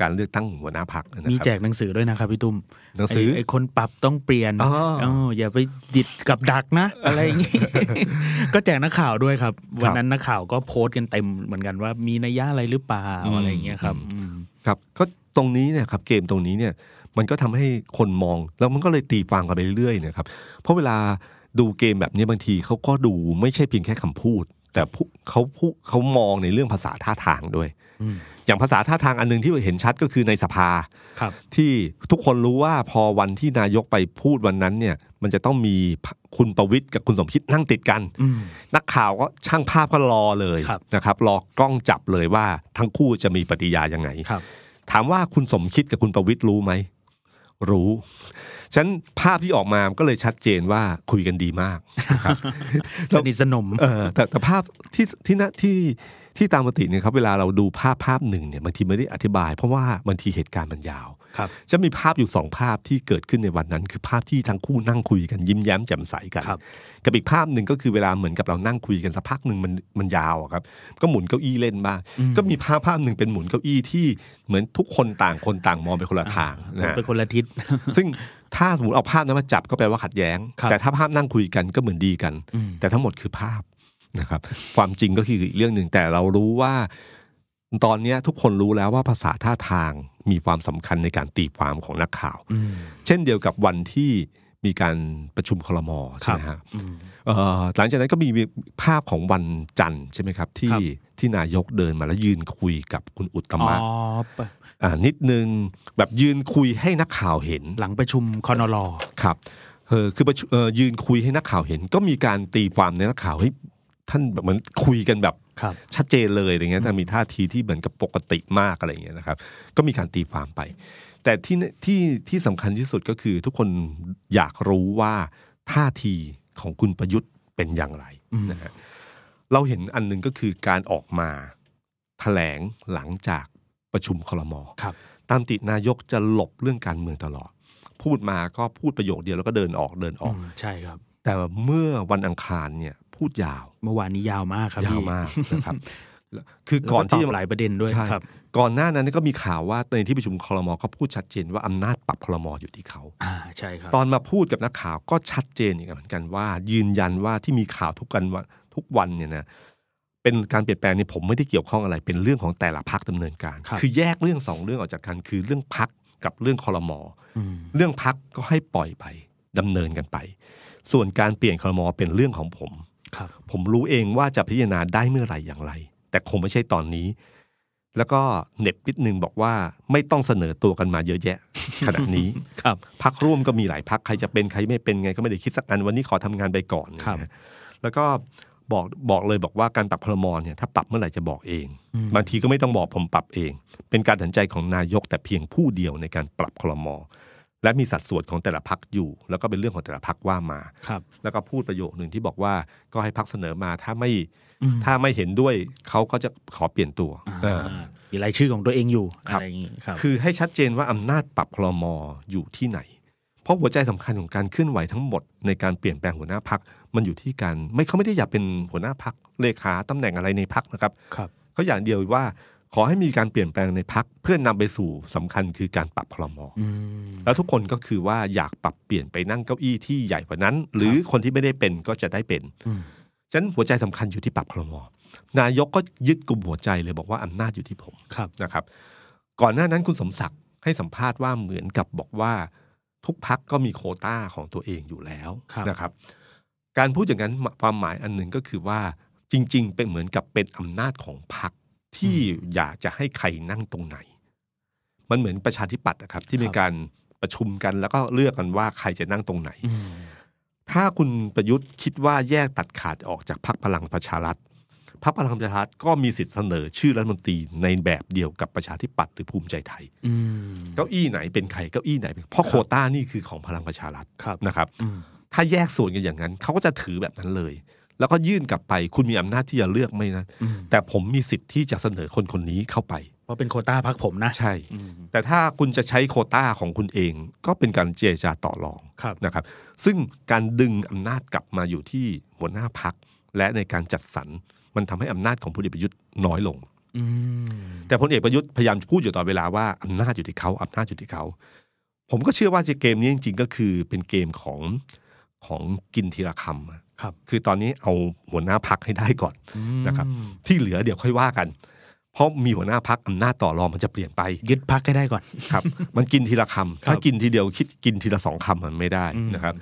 การเลือกตั้งหัวหน้าพักนะครับมีแจกหนังสือด้วยนะครับพี่ตุ้มหนังสือไอ้คนปรับต้องเปลี่ยนอ๋ออย่าไปดิดกับดักนะ อะไรอย่างนี้ก็แจกนักข่าวด้วยครับ วันนั้นนักข่าวก็โพสต์กันเต็มเหมือนกันว่ามีนัยยะอะไรหรือเปล่าอะไรอย่างเงี้ยครับครับก็ตรงนี้เนี่ยครับ เกมตรงนี้เนี่ยมันก็ทำให้คนมอง แล้วมันก็เลยตีฟังกันไปเรื่อยๆนะครับเพราะเวลาดูเกมแบบนี้บางทีเขาก็ดูไม่ใช่เพียงแค่คำพูด แต่เขาเขามองในเรื่องภาษาท่าทางด้วยอย่างภาษาท่าทางอันนึงที่เห็นชัดก็คือในสภาที่ทุกคนรู้ว่าพอวันที่นายกไปพูดวันนั้นเนี่ย มันจะต้องมีคุณประวิทย์กับคุณสมคิดนั่งติดกันนักข่าวก็ช่างภาพก็รอเลยนะครับรอกล้องจับเลยว่าทั้งคู่จะมีปฏิยายังไงถามว่าคุณสมคิดกับคุณประวิทย์รู้ไหมรู้ฉันภาพที่ออกมาก็เลยชัดเจนว่าคุยกันดีมากสนิทสนม เออแต่แต่ภาพที่ที่นที่ที่ตามปกติเนี่ยครับ เวลาเราดูภาพภาพหนึ่งเนี่ยบางทีไม่ได้อธิบายเพราะว่าบางทีเหตุการณ์มันยาวครับ จะมีภาพอยู่สองภาพที่เกิดขึ้นในวันนั้นคือภาพที่ทั้งคู่นั่งคุยกันยิ้มแย้มแจ่มใสกันกับอีกภาพหนึ่งก็คือเวลาเหมือนกับเรานั่งคุยกันสักพักหนึ่งมันมันยาวครับ ก็หมุนเก้าอี้เล่นบ้างก็มีภาพภาพหนึ่งเป็นหมุนเก้าอี้ที่เหมือนทุกคนต่างคนต่างมองไปคนละทางนะเป็นคนละทิศซึ่งถ้าสมมติเอาภาพนั้นมาจับก็แปลว่าขัดแย้ง แต่ถ้าภาพนั่งคุยกันก็เหมือนดีกัน แต่ทั้งหมดคือภาพนะครับ ความจริงก็คืออีกเรื่องหนึ่ง แต่เรารู้ว่าตอนนี้ทุกคนรู้แล้วว่าภาษาท่าทางมีความสำคัญในการตีความของนักข่าวเช่นเดียวกับวันที่มีการประชุมคลมใช่ไหมฮะหลังจากนั้นก็มีภาพของวันจันทร์ใช่ไหมครับที่ที่นายกเดินมาแล้วยืนคุยกับคุณอุตมะนิดนึงแบบยืนคุยให้นักข่าวเห็น หลังประชุมคอนอลอครับ เออ คือยืนคุยให้นักข่าวเห็น ก็มีการตีความในนักข่าวให้ท่านแบบเหมือนคุยกันแบบชัดเจนเลยอย่างเงี้ยแต่มีท่าทีที่เหมือนกับปกติมากอะไรเงี้ยนะครับ ก็มีการตีความไป แต่ที่ที่ที่สำคัญที่สุดก็คือทุกคนอยากรู้ว่าท่าทีของคุณประยุทธ์เป็นอย่างไรนะฮะเราเห็นอันนึงก็คือการออกมาถแถลงหลังจากประชุมคลมครับ ตามตินายกจะหลบเรื่องการเมืองตลอด พูดมาก็พูดประโยคเดียวแล้วก็เดินออกเดินออกใช่ครับ แต่เมื่อวันอังคารเนี่ย พูดยาว เมื่อวานนี้ยาวมากครับ ยาวมากนะครับ คือก่อนที่หลายประเด็นด้วยครับ ก่อนหน้านั้นก็มีข่าวว่าในที่ประชุมคลมเขาพูดชัดเจนว่าอำนาจปรับคลมอยู่ที่เขาอ่าใช่ครับ ตอนมาพูดกับนักข่าวก็ชัดเจนอีกเหมือนกันว่ายืนยันว่าที่มีข่าวทุกกันทุกวันเนี่ยนะเป็นการเปลี่ยนแปลงนี่ผมไม่ได้เกี่ยวข้องอะไรเป็นเรื่องของแต่ละพักดำเนินการ คือแยกเรื่องสองเรื่องออกจากกัน คือเรื่องพักกับเรื่องคอรมอเรื่องพักก็ให้ปล่อยไป ดำเนินกันไป ส่วนการเปลี่ยนคอรมอเป็นเรื่องของผมผมรู้เองว่าจะพิจารณาได้เมื่อไหร่อย่างไร แต่คงไม่ใช่ตอนนี้ แล้วก็เน็บนิดนึงบอกว่าไม่ต้องเสนอตัวกันมาเยอะแยะขนาดนี้ ครับพักร่วมก็มีหลายพักใครจะเป็นใครไม่เป็นไงก็ไม่ได้คิดสักอันวันนี้ขอทำงานไปก่อนนะแล้วก็บอกบอกเลยบอกว่าการปรับพลมอนเนี่ยถ้าปรับเมื่อไหร่จะบอกเอง บางทีก็ไม่ต้องบอกผมปรับเอง เป็นการตัดสินใจของนายกแต่เพียงผู้เดียวในการปรับคลมอและมีสัดส่วนของแต่ละพักอยู่ แล้วก็เป็นเรื่องของแต่ละพักว่ามาครับ แล้วก็พูดประโยคหนึ่งที่บอกว่าก็ให้พักเสนอมาถ้าไม่ถ้าไม่เห็นด้วยเขาก็จะขอเปลี่ยนตัวมีรายชื่อของตัวเองอยู่อะไรอย่างนี้ครบคือให้ชัดเจนว่าอำนาจปรับคลมอยู่ที่ไหนเพราะหัวใจสำคัญของการเคลื่อนไหวทั้งหมด ในการเปลี่ยนแปลงหัวหน้าพักมันอยู่ที่การไม่เขาไม่ได้อยากเป็นหัวหน้าพักเลขาตำแหน่งอะไรในพักนะครับ ครับ เขาอย่างเดียวว่าขอให้มีการเปลี่ยนแปลงในพักเพื่อนนำไปสู่สำคัญคือการปรับคลมอแล้วทุกคนก็คือว่าอยากปรับเปลี่ยนไปนั่งเก้าอี้ที่ใหญ่กว่านั้น หรือคนที่ไม่ได้เป็นก็จะได้เป็นฉะนั้นหัวใจสำคัญอยู่ที่ปรับคลมอ นายกก็ยึดกลุ่มหัวใจเลยบอกว่าอำนาจอยู่ที่ผมนะครับ ก่อนหน้านั้นคุณสมศักดิ์ให้สัมภาษณ์ว่าเหมือนกับบอกว่าทุกพักก็มีโคต้าของตัวเองอยู่แล้วนะครับ การพูดอย่างนั้นความหมายอันหนึ่งก็คือว่าจริงๆเป็นเหมือนกับเป็นอำนาจของพักที่อยากจะให้ใครนั่งตรงไหน มันเหมือนประชาธิปัตย์นะครับที่มีการประชุมกัน แล้วก็เลือกกันว่าใครจะนั่งตรงไหนถ้าคุณประยุทธ์คิดว่าแยกตัดขาดออกจากพักพลังประชารัฐพรรคพลังประชารัฐก็มีสิทธิ์เสนอชื่อรัฐมนตรีในแบบเดียวกับประชาธิปัตย์หรือภูมิใจไทยเก้าอี้ไหนเป็นใครเก้าอี้ไหนเพราะโคต้านี่คือของพลังประชารัฐนะครับถ้าแยกส่วนกันอย่างนั้นเขาก็จะถือแบบนั้นเลย แล้วก็ยื่นกลับไป คุณมีอำนาจที่จะเลือกไม่นะแต่ผมมีสิทธิ์ที่จะเสนอคนคนนี้เข้าไปเพราะเป็นโคต้าพักผมนะใช่ แต่ถ้าคุณจะใช้โคต้าของคุณเองก็เป็นการเจรจาต่อรองรนะครับ ซึ่งการดึงอำนาจกลับมาอยู่ที่หัวหน้าพักและในการจัดสรรมันทำให้อำนาจของพลเอกประยุทธ์น้อยลง แต่พลเอกประยุทธ์พยายามพูดอยู่ตลอดเวลาว่าอำนาจอยู่ที่เขาอำนาจอยู่ที่เขา ผมก็เชื่อว่าเกมนี้จริงๆก็คือเป็นเกมของของกินทีละคำครับคือตอนนี้เอาหัวหน้าพักให้ได้ก่อนนะครับ ที่เหลือเดี๋ยวค่อยว่ากัน เพราะมีหัวหน้าพักอำนาจต่อรองมันจะเปลี่ยนไปยึดพักให้ได้ก่อนครับ มันกินทีละคำถ้ากินทีเดียวคิดกินทีละสองคำมันไม่ได้นะครับ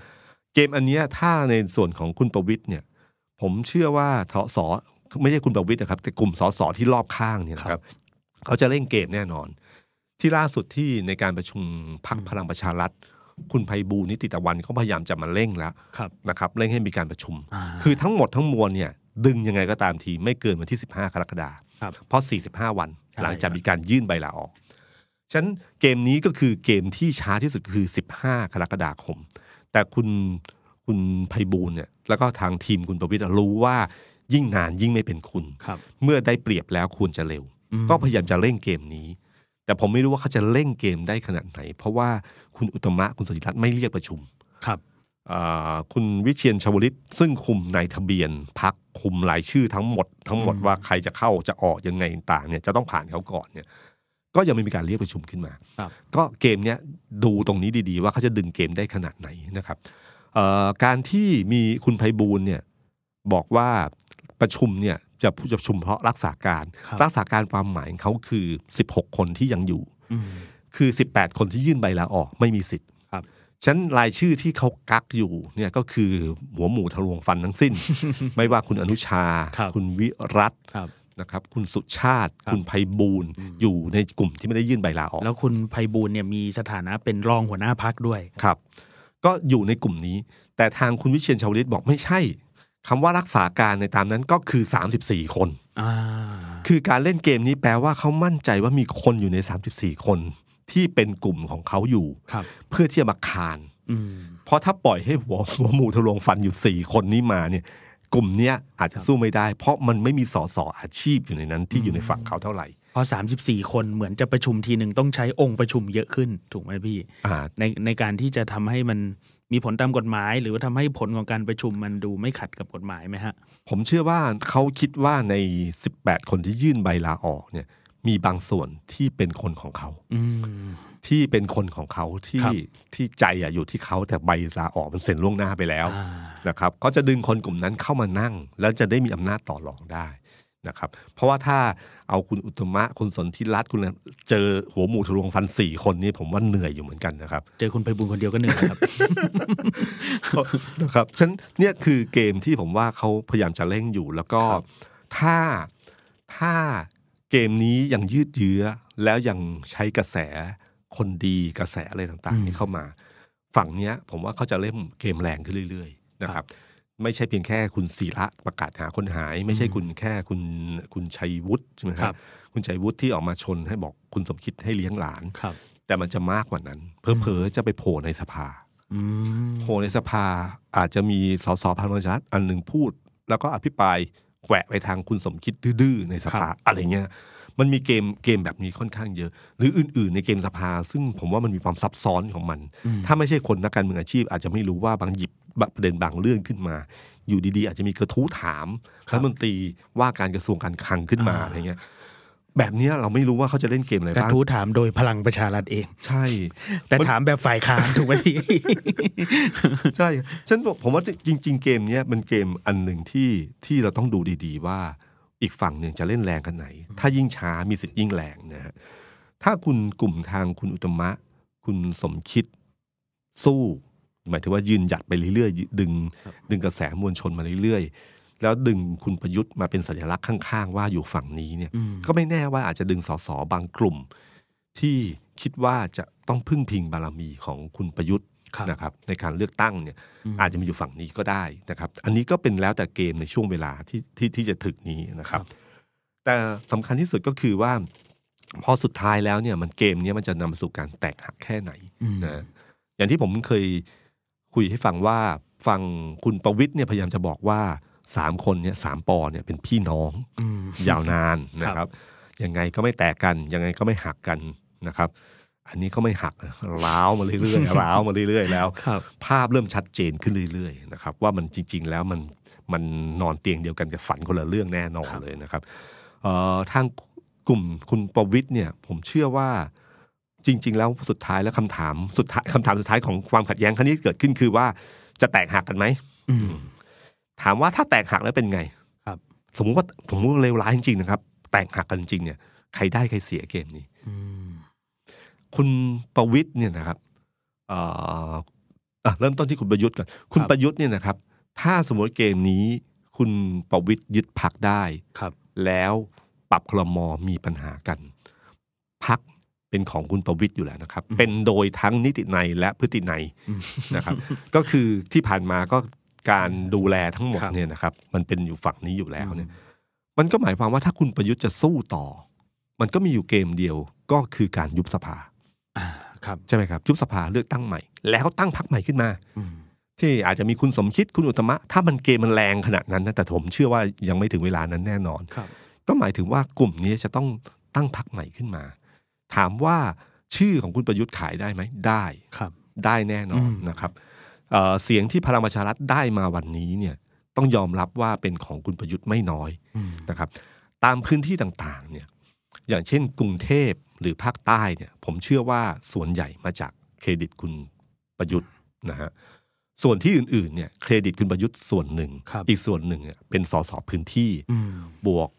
เกมอันนี้ถ้าในส่วนของคุณประวิทย์เนี่ย ผมเชื่อว่าทสไม่ใช่คุณประวิทย์นะครับ แต่กลุ่มสสที่รอบข้างเนี่ยนะครับ เขาจะเล่นเกมแน่นอน ที่ล่าสุดที่ในการประชุมพักพลังประชารัฐคุณไพบูลนิติตะวันเขาพยายามจะมาเร่งแล้วนะครับเร่งให้มีการประชุม คือทั้งหมดทั้งมวลเนี่ย ดึงยังไงก็ตามทีไม่เกินวันที่ 15กรกฎาคมเพราะ45 วันหลังจากมีการยื่นใบลาออกฉะนั้นเกมนี้ก็คือเกมที่ช้าที่สุดคือ15กรกฎาคม แต่คุณคุณไพบูลเนี่ยแล้วก็ทางทีมคุณประวิตรรู้ว่ายิ่งนานยิ่งไม่เป็นคุณคเมื่อได้เปรียบแล้วควรจะเร็ว ก็พยายามจะเร่งเกมนี้ แต่ผมไม่รู้ว่าเขาจะเร่งเกมได้ขนาดไหน เพราะว่าคุณอุตมะ คุณสุริรัตน์ไม่เรียกประชุม ครับ คุณวิเชียนชวลิต ซึ่งคุมนายทะเบียน พักคุมรายชื่อทั้งหมดทั้งหมดว่าใครจะเข้าจะออกยังไงต่างเนี่ยจะต้องผ่านเขาก่อนเนี่ย ก็ยังไม่มีการเรียกประชุมขึ้นมาก็เกมเนี้ยดูตรงนี้ดีๆ ว่าเขาจะดึงเกมได้ขนาดไหนนะครับ การที่มีคุณไพบูลเนี่ยบอกว่าประชุมเนี่ยจะผู้ประชุมเพราะรักษาการรรักษาการความหมายเขาคือ16 คนที่ยังอยู่คือ 18 คนที่ยื่นใบลาออก ไม่มีสิทธิ์ฉันรายชื่อที่เขากักอยู่เนี่ยก็คือหัวหมูทะลวงฟันทั้งสิ้น ไม่ว่าคุณอนุชา คุณวิรัตนะครับ คุณสุชาติ คุณไพบูลอยู่ในกลุ่มที่ไม่ได้ยื่นใบลาออกแล้วคุณไพบูลเนี่ยมีสถานะเป็นรองหัวหน้าพักด้วยครับ ก็อยู่ในกลุ่มนี้ แต่ทางคุณวิเชียนชาวลิตบอกไม่ใช่คำว่ารักษาการในตามนั้นก็คือ 34 คนคือการเล่นเกมนี้แปลว่าเขามั่นใจว่ามีคนอยู่ใน34คนที่เป็นกลุ่มของเขาอยู่เพื่อที่จะมาคานเพราะถ้าปล่อยให้หัว หัวหมูทะลวงฟันอยู่สี่คนนี้มาเนี่ย กลุ่มเนี้ยอาจจะสู้ไม่ได้ เพราะมันไม่มีสอสออาชีพอยู่ในนั้น ที่อยู่ในฝั่งเขาเท่าไหร่พอสามสิบสี่คนเหมือนจะประชุมทีหนึ่งต้องใช้องค์ประชุมเยอะขึ้น ถูกไหมพี่ในในการที่จะทำให้มันมีผลตามกฎหมายหรือว่าทำให้ผลของการประชุมมันดูไม่ขัดกับกฎหมายไหมฮะผมเชื่อว่าเขาคิดว่าใน 18 คนที่ยื่นใบลาออกเนี่ย มีบางส่วนที่เป็นคนของเขาที่เป็นคนของเขาที่ที่ใจอะอยู่ที่เขาแต่ใบลาออกมันเซ็นล่วงหน้าไปแล้วนะครับก็จะดึงคนกลุ่มนั้นเข้ามานั่งแล้วจะได้มีอำนาจต่อรองได้นะครับเพราะว่าถ้าเอาคุณอุตมะคุณสนธิรัตน์คุณเจอหัวหมูทะลวงฟันสี่คนนี้ผมว่าเหนื่อยอยู่เหมือนกันนะครับเจอคุณไปบุญคนเดียวก็เหนื่อยครับนะครับฉันเนี่ยคือเกมที่ผมว่าเขาพยายามจะเร่งอยู่ แล้วก็ถ้าถ้าเกมนี้ยังยืดเยื้อแล้วยังใช้กระแสคนดีกระแสอะไรต่าง ๆ นี่เข้ามาฝั่งเนี้ย ผมว่าเขาจะเล่นเกมแรงขึ้นเรื่อย ๆ นะครับไม่ใช่เพียงแค่คุณศิระประกาศหาคนหาย ไม่ใช่คุณแค่คุณคุณชัยวุฒิใช่ไหมครับคุณชัยวุฒิที่ออกมาชนให้บอกคุณสมคิดให้เลี้ยงหลานครับ แต่มันจะมากกว่านั้น เพอเพอจะไปโผล่ในสภาโผล่ในสภาอาจจะมีสสพันธุ์ชารัดอันหนึ่งพูด แล้วก็อภิปรายแหวะไปทางคุณสมคิดดื้อในสภาอะไรเงี้ยมันมีเกมเกมแบบนี้ค่อนข้างเยอะ หรืออื่นๆ ในเกมสภาซึ่งผมว่ามันมีความซับซ้อนของมัน ถ้าไม่ใช่คนนักการเมืองอาชีพ อาจจะไม่รู้ว่าบางหยิบประเด็นบางเรื่องขึ้นมา อยู่ดีๆ อาจจะมีกระทู้ถามรัฐมนตรีว่าการกระทรวงการคลังขึ้นมาอะไรเงี้ย แบบนี้เราไม่รู้ว่าเขาจะเล่นเกมอะไรบ้างกระทู้ถามโดยพลังประชารัฐเอง ใช่ แต่ถามแบบฝ่ายค้านถูกไหมที่ใช่ฉันผมว่าจริง ๆ เกมเนี้ยมันเกมอันหนึ่งที่ที่เราต้องดูดี ๆ ว่าอีกฝั่งหนึ่งจะเล่นแรงกันไหน ถ้ายิ่งช้ามีสิทธิ์ยิ่งแรงนะฮะถ้าคุณกลุ่มทางคุณอุตมะ คุณสมคิดสู้หมายถึงว่ายืนหยัดไปเรื่อยๆดึงดึงกระแสมวลชนมาเรื่อยๆ แล้วดึงคุณประยุทธ์มาเป็นสัญลักษณ์ข้างๆ ว่าอยู่ฝั่งนี้เนี่ย ก็ไม่แน่ว่าอาจจะดึงสสบางกลุ่มที่คิดว่าจะต้องพึ่งพิงบารมีของคุณประยุทธ์นะครับ ในการเลือกตั้งเนี่ย อาจจะมาอยู่ฝั่งนี้ก็ได้นะครับ อันนี้ก็เป็นแล้วแต่เกมในช่วงเวลาที่ที่ที่จะถึกนี้นะครับ แต่สำคัญที่สุดก็คือว่า พอสุดท้ายแล้วเนี่ย มันเกมนี้มันจะนำสู่การแตกหักแค่ไหนนะอย่างที่ผมเคยคุยให้ฟังว่าฟังคุณประวิทย์เนี่ยพยายามจะบอกว่าสามคนเนี่ยสามปอเนี่ยเป็นพี่น้องยาวนานนะครับยังไงก็ไม่แตกกัน ยังไงก็ไม่หักกันนะครับ อันนี้ก็ไม่หักร้าวมาเรื่อยๆร้าวมาเรื่อย ๆแล้วภาพเริ่มชัดเจนขึ้นเรื่อย ๆนะครับ ว่ามันจริง ๆแล้วมันมันนอนเตียงเดียวกันกับฝันคนละเรื่องแน่นอนเลยนะครับทางกลุ่มคุณประวิทย์เนี่ย ผมเชื่อว่าจริงๆแล้ว สุดท้ายแล้วคำถามสุดท้ายคำถาม สุดท้ายของความขัดแย้งครั้งนี้เกิดขึ้นคือว่า จะแตกหักกันไหมถามว่าถ้าแตกหักแล้วเป็นไง ครับ สมมุติว่าสมมติเลวร้ายจริงๆนะครับ แตกหักกันจริงเนี่ย ใครได้ใครเสียเกมนี้คุณประวิทย์เนี่ยนะครับเอ่อเริ่มต้นที่คุณประยุทธ์ก่อนคุณประยุทธ์เนี่ยนะครับ ถ้าสมมติเกมนี้ คุณประวิทย์ยึดพักได้ครับ แล้วปรับคลมอมีปัญหากันพักเป็นของคุณประวิทย์อยู่แล้วนะครับ เป็นโดยทั้งนิติในและพฤติในนะครับ ก็คือที่ผ่านมาก็การดูแลทั้งหมดเนี่ยนะครับ มันเป็นอยู่ฝั่งนี้อยู่แล้วเนี่ย มันก็หมายความว่าถ้าคุณประยุทธ์จะสู้ต่อ มันก็มีอยู่เกมเดียว ก็คือการยุบสภาครับใช่ไหมครับยุบสภาเลือกตั้งใหม่ แล้วตั้งพรรคใหม่ขึ้นมาที่อาจจะมีคุณสมคิดคุณอุตมะถ้ามันเกมมันแรงขนาดนั้นนะแต่ผมเชื่อว่ายังไม่ถึงเวลานั้นแน่นอนก็หมายถึงว่ากลุ่มนี้จะต้องตั้งพรรคใหม่ขึ้นมาถามว่าชื่อของคุณประยุทธ์ขายได้ไหมได้ครับ ได้แน่นอนนะครับเเสียงที่พลังประชารัฐได้มาวันนี้เนี่ยต้องยอมรับว่าเป็นของคุณประยุทธ์ไม่น้อยนะครับ ตามพื้นที่ต่างๆเนี่ยอย่างเช่น กรุงเทพหรือภาคใต้เนี่ย ผมเชื่อว่าส่วนใหญ่มาจากเครดิตคุณประยุทธ์นะฮะส่วนที่อื่นๆ เนี่ย เครดิตคุณประยุทธ์ส่วนหนึ่ง อีกส่วนหนึ่งเป็นสสพื้นที่บวก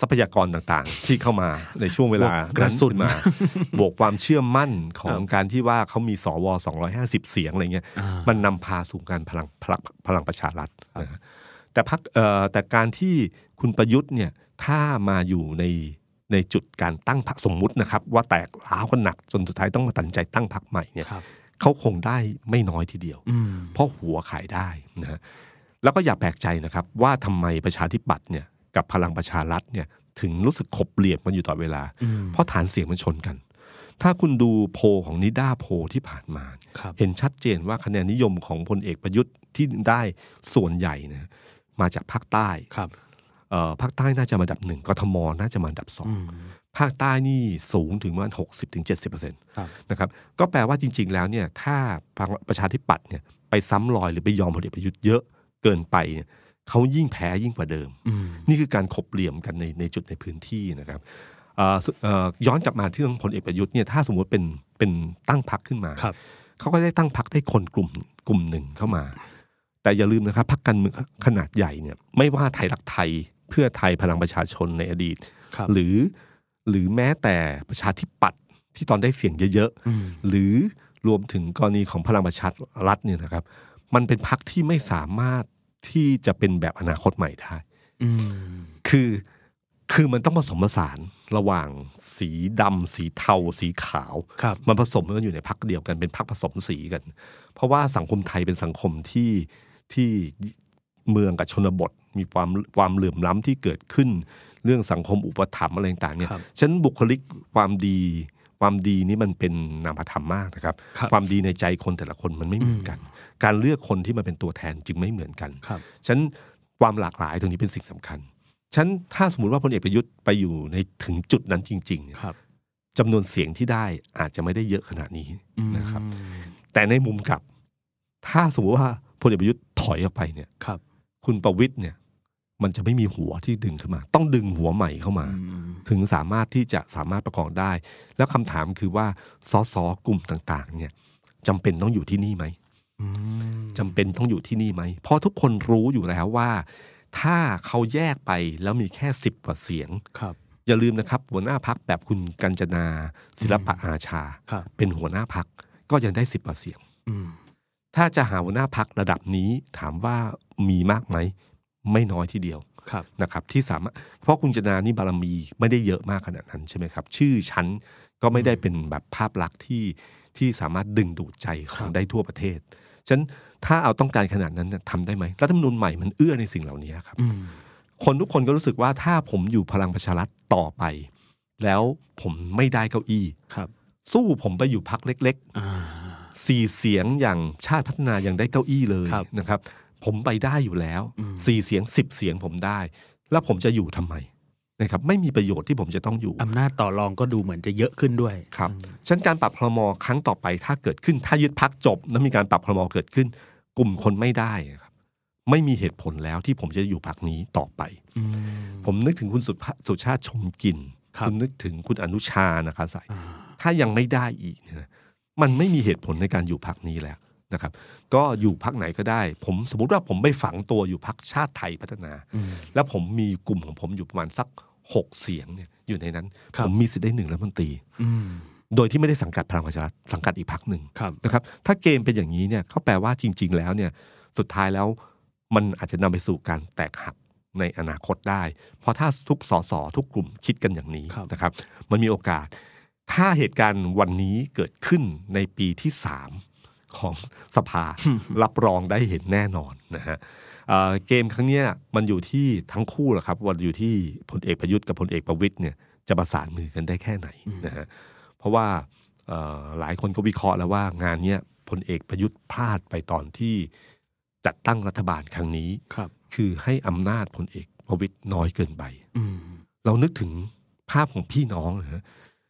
ทรัพยากรต่างๆ ที่เข้ามาในช่วงเวลากระสุนมาบวกความเชื่อมั่นของการที่ว่าเขามีสว250 เสียงอะไรเงี้ยมันนำพาสู่การพลังพลังพลังประชารัฐนะแต่พักแต่การที่คุณประยุทธ์เนี่ยถ้ามาอยู่ในในจุดการตั้งพรรคสมมุตินะครับ ว่าแตกล้าวกันหนักจนสุดท้ายต้องมาตัดใจตั้งพรรคใหม่เนี่ยเขาคงได้ไม่น้อยทีเดียว เพราะหัวขายได้นะแล้วก็อย่าแปลกใจนะครับ ว่าทำไมประชาธิปัตย์เนี่ยกับพลังประชารัฐเนี่ยถึงรู้สึกขบเหลียมมันอยู่ตลอดเวลา เพราะฐานเสียงมันชนกัน ถ้าคุณดูโพของนิด้าโพที่ผ่านมา เห็นชัดเจนว่าคะแนนนิยมของพลเอกประยุทธ์ที่ได้ส่วนใหญ่นะมาจากภาคใต้ครับภาคใต้น่าจะมาดับหนึ่งกทมน่าจะมาดับสองภาคใต้นี่สูงถึงประมาณหกสิบถึงเจ็ดสิบเปอร์เซ็นต์นะครับก็แปลว่าจริงๆแล้วเนี่ยถ้าประชาธิปัตย์เนี่ยไปซ้ำรอยหรือไปยอมพลเอกประยุทธ์เยอะเกินไปเนี่ยเขายิ่งแพ้ยิ่งกว่าเดิม นี่คือการขบเหลี่ยมกันในในจุดในพื้นที่นะครับ ย้อนกลับมาที่เรื่องผลเอกประยุทธ์เนี่ย ถ้าสมมติเป็นเป็นตั้งพักขึ้นมา เขาก็ได้ตั้งพักได้คนกลุ่มกลุ่มหนึ่งเข้ามา แต่อย่าลืมนะครับพักการเมืองขนาดใหญ่เนี่ย ไม่ว่าไทยรักไทยเพื่อไทยพลังประชาชนในอดีตรหรือหรือแม้แต่ประชาธิปัตย์ที่ตอนได้เสียงเยอะๆ หรือรวมถึงกรณีของพลังประชารัฐเนี่ยนะครับ มันเป็นพักที่ไม่สามารถที่จะเป็นแบบอนาคตใหม่ได้คือ คือมันต้องผสมผสานระหว่างสีดำสีเทา สีขาวมันผสมกันอยู่ในพักเดียวกันเป็นพักผสมสีกัน เพราะว่าสังคมไทยเป็นสังคมที่ที่เมืองกับชนบท มีความความเหลื่อมล้ำที่เกิดขึ้นเรื่องสังคมอุปถัมภ์อะไรต่างเนี่ยฉันบุคลิกความดีความดีนี้มันเป็นนามธรรมมากนะครับ ความดีในใจคนแต่ละคนมันไม่เหมือนกัน การเลือกคนที่มาเป็นตัวแทนจึงไม่เหมือนกันฉบฉันความหลากหลายตรงนี้เป็นสิ่งสำคัญฉันถ้าสมมติว่าพลเอกประยุทธ์ไปอยู่ในถึงจุดนั้นจริงๆครับจจำนวนเสียงที่ได้อาจจะไม่ได้เยอะขนาดนี้นะครับ แต่ในมุมกลับ ถ้าสมมติว่าพลเอกประยุทธ์ถอยออกไปเนี่ยครับ คุณประวิทย์เนี่ย มันจะไม่มีหัวที่ดึงขึ้นมา ต้องดึงหัวใหม่เข้ามาถึงสามารถที่จะสามารถประกองได้ แล้วคำถามคือว่าสสกลุ่มต่าง ๆ เนี่ยจำเป็นต้องอยู่ที่นี่ไหมจำเป็นต้องอยู่ที่นี่ไหม เพราะทุกคนรู้อยู่แล้วว่า ถ้าเขาแยกไปแล้วมีแค่สิบกว่าเสียงครับอย่าลืมนะครับ หัวหน้าพักแบบคุณกัญจนา ศิลปะอาชาเป็นหัวหน้าพักก็ยังได้สิบกว่าเสียงถ้าจะหาหัวหน้าพักระดับนี้ถามว่ามีมากไหมไม่น้อยทีเดียวนะครับที่สามารถเพราะคุณจนานี่บารมีไม่ได้เยอะมากขนาดนั้นใช่ไหมครับ ชื่อชั้นก็ไม่ได้เป็นแบบภาพลักษณ์ที่ที่สามารถดึงดูดใจของได้ทั่วประเทศ ฉะนั้นถ้าเอาต้องการขนาดนั้นทำได้ไหมรัฐธรรมนูญใหม่มันเอื้อในสิ่งเหล่านี้ครับคนทุกคนก็รู้สึกว่าถ้าผมอยู่พลังประชารัฐต่อไป แล้วผมไม่ได้เก้าอี้ครับ สู้ผมไปอยู่พักเล็กๆสี่เสียงอย่างชาติพัฒนายังได้เก้าอี้เลยนะครับผมไปได้อยู่แล้วสี่เสียงสิบเสียงผมได้ แล้วผมจะอยู่ทำไมนะครับ ไม่มีประโยชน์ที่ผมจะต้องอยู่อำนาจต่อรองก็ดูเหมือนจะเยอะขึ้นด้วยครับฉะนั้นการปรับพรมครั้งต่อไปถ้าเกิดขึ้นถ้ายึดพักจบแล้วมีการปรับพรมเกิดขึ้น กลุ่มคนไม่ได้ครับ ไม่มีเหตุผลแล้วที่ผมจะอยู่พักนี้ต่อไป ผมนึกถึงคุณสุชาติชมกินคคุณนึกถึงคุณอนุชานะคะใส่ถ้ายังไม่ได้อีกนะมันไม่มีเหตุผลในการอยู่พักนี้แล้วนะครับก็อยู่พักไหนก็ได้ ผมสมมติว่าผมไปฝังตัวอยู่พักชาติไทยพัฒนา แล้วผมมีกลุ่มของผมอยู่ประมาณสักหกเสียงเนี่ยอยู่ในนั้น ผมมีสิทธิ์ได้หนึ่งรัฐมนตรีโดยที่ไม่ได้สังกัดพลังประชารัฐสังกัดอีกพักหนึ่งนะครับ ถ้าเกมเป็นอย่างนี้เนี่ยเขาแปลว่าจริง ๆ แล้วเนี่ยสุดท้ายแล้ว มันอาจจะนำไปสู่การแตกหักในอนาคตได้ เพราะถ้าทุกสสทุกกลุ่มคิดกันอย่างนี้นะครับ มันมีโอกาสถ้าเหตุการณ์วันนี้เกิดขึ้นในปีที่สามของสภารับรองได้เห็นแน่นอนนะฮะเกมครั้งนี้มันอยู่ที่ทั้งคู่แหละครับวันอยู่ที่พลเอกประยุทธ์กับพลเอกประวิทย์เนี่ยจะประสานมือกันได้แค่ไหนนะฮะเพราะว่าหลายคนก็วิเคราะห์แล้วว่างานเนี้ยพลเอกประยุทธ์พลาดไปตอนที่จัดตั้งรัฐบาลครั้งนี้ครับ คือให้อำนาจพลเอกประวิตยน้อยเกินไปเรานึกถึงภาพของพี่น้องนะ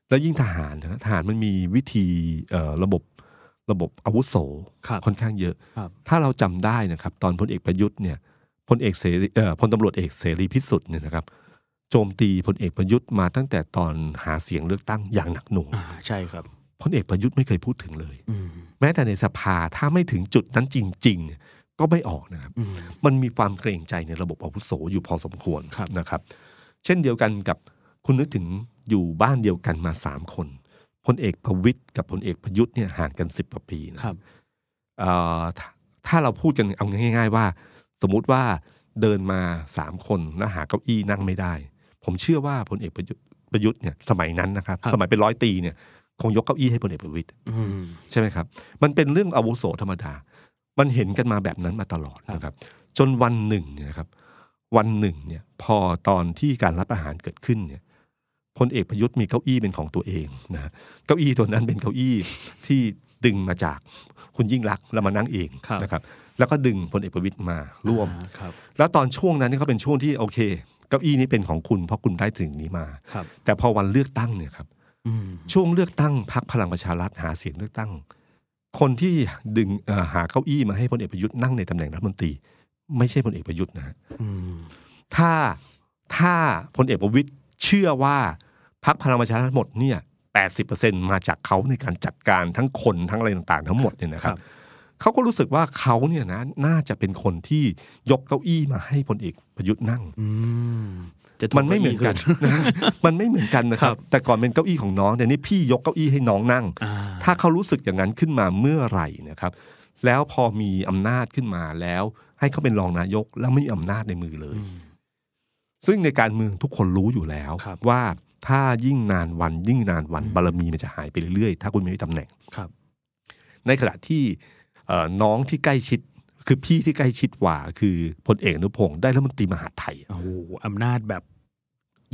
แล้วยิ่งทหารนะทหารมันมีวิธีระบบระบบอาวุโสค่อนข้างเยอะ ถ้าเราจำได้นะครับ ตอนพลเอกประยุทธ์เนี่ยพลเอกเสรีพลตำรวจเอกเสรีพิสุทธิ์เนี่ยนะครับ โจมตีพลเอกประยุทธ์มาตั้งแต่ตอนหาเสียงเลือกตั้งอย่างหนักหน่วงใช่ครับพลเอกประยุทธ์ไม่เคยพูดถึงเลยแม้แต่ในสภาถ้าไม่ถึงจุดนั้นจริงๆ ก็ไม่ออกนะครับ มันมีความเกรงใจในระบบอาวุโสอยู่พอสมควรนะครับ เช่นเดียวกันกับคุณนึกถึงอยู่บ้านเดียวกันมาสามคนพลเอกประวิตยกับพลเอกประยุทธ์เนี่ยห่างกันสิบกว่าปีนะครับถ้าเราพูดกันเอาง่ายๆว่าสมมุติว่าเดินมาสามคนนะหาเก้าอี้นั่งไม่ได้ ผมเชื่อว่าพลเอกประยุทธ์เนี่ยสมัยนั้นนะครับ สมัยเป็นร้อยตีเนี่ย คงยกเก้าอี้ให้พลเอกประวิตยใช่ไหมครับมันเป็นเรื่องอาวุโสธรรมดามันเห็นกันมาแบบนั้นมาตลอดนะครับ จนวันหนึ่งเนี่ยครับ วันหนึ่งเนี่ยพอตอนที่การรับอาหารเกิดขึ้นเนี่ยพลเอกประยุทธ์มีเก้าอี้เป็นของตัวเองนะ เก้าอี้ตัวนั้นเป็นเก้าอี้ที่ดึงมาจากคุณยิ่งรักแล้วมานั่งเองนะครับ แล้วก็ดึงพลเอกประวิตยมาร่วมแล้วตอนช่วงนั้นนี่ก็เป็นช่วงที่โอเคเก้าอี้นี้เป็นของคุณเพราะคุณได้ถึงนี้มาแต่พอวันเลือกตั้งเนี่ยครับช่วงเลือกตั้งพักพลังประชารัฐหาเสียงเลือกตั้ง คนที่ดึงหาเก้าอี้มาให้พลเอกประยุทธ์นั่งในตำแหน่งรัฐมนตรี ไม่ใช่พลเอกประยุทธ์นะถ้าถ้าพลเอกประวิตยเชื่อว่าพักพลังประชารัฐหมดเนี่ยแปมาจากเขาในการจัดการทั้งคนทั้งอะไรต่างๆทั้งหมดเนี่ยนะครับ เขาก็รู้สึกว่าเขาเนี่ยนะน่าจะเป็นคนที่ยกเก้าอี้มาให้พลเอกประยุทธ์นั่งมันไม่เหมือนกัน มันไม่เหมือนกันนะครับ แต่ก่อนเป็นเก้าอี้ของน้องแต่นี่พี่ยกเก้าอี้ให้น้องนั่ง ถ้าเขารู้สึกอย่างนั้นขึ้นมาเมื่อไหร่นะครับ แล้วพอมีอำนาจขึ้นมาแล้วให้เขาเป็นรองนายก แล้วไม่มีอำนาจในมือเลยซึ่งในการเมืองทุกคนรู้อยู่แล้ว ว่าถ้ายิ่งนานวันยิ่งนานวันบารมีมันจะหายไปเรื่อยๆ ถ้าคุณไม่มีตำแหน่งครับ ในขณะที่น้องที่ใกล้ชิด คือพี่ที่ใกล้ชิดกว่าคือพลเอกนุพงศ์ได้รัฐมนตรีมหาไทยโอ้โหอำนาจแบบ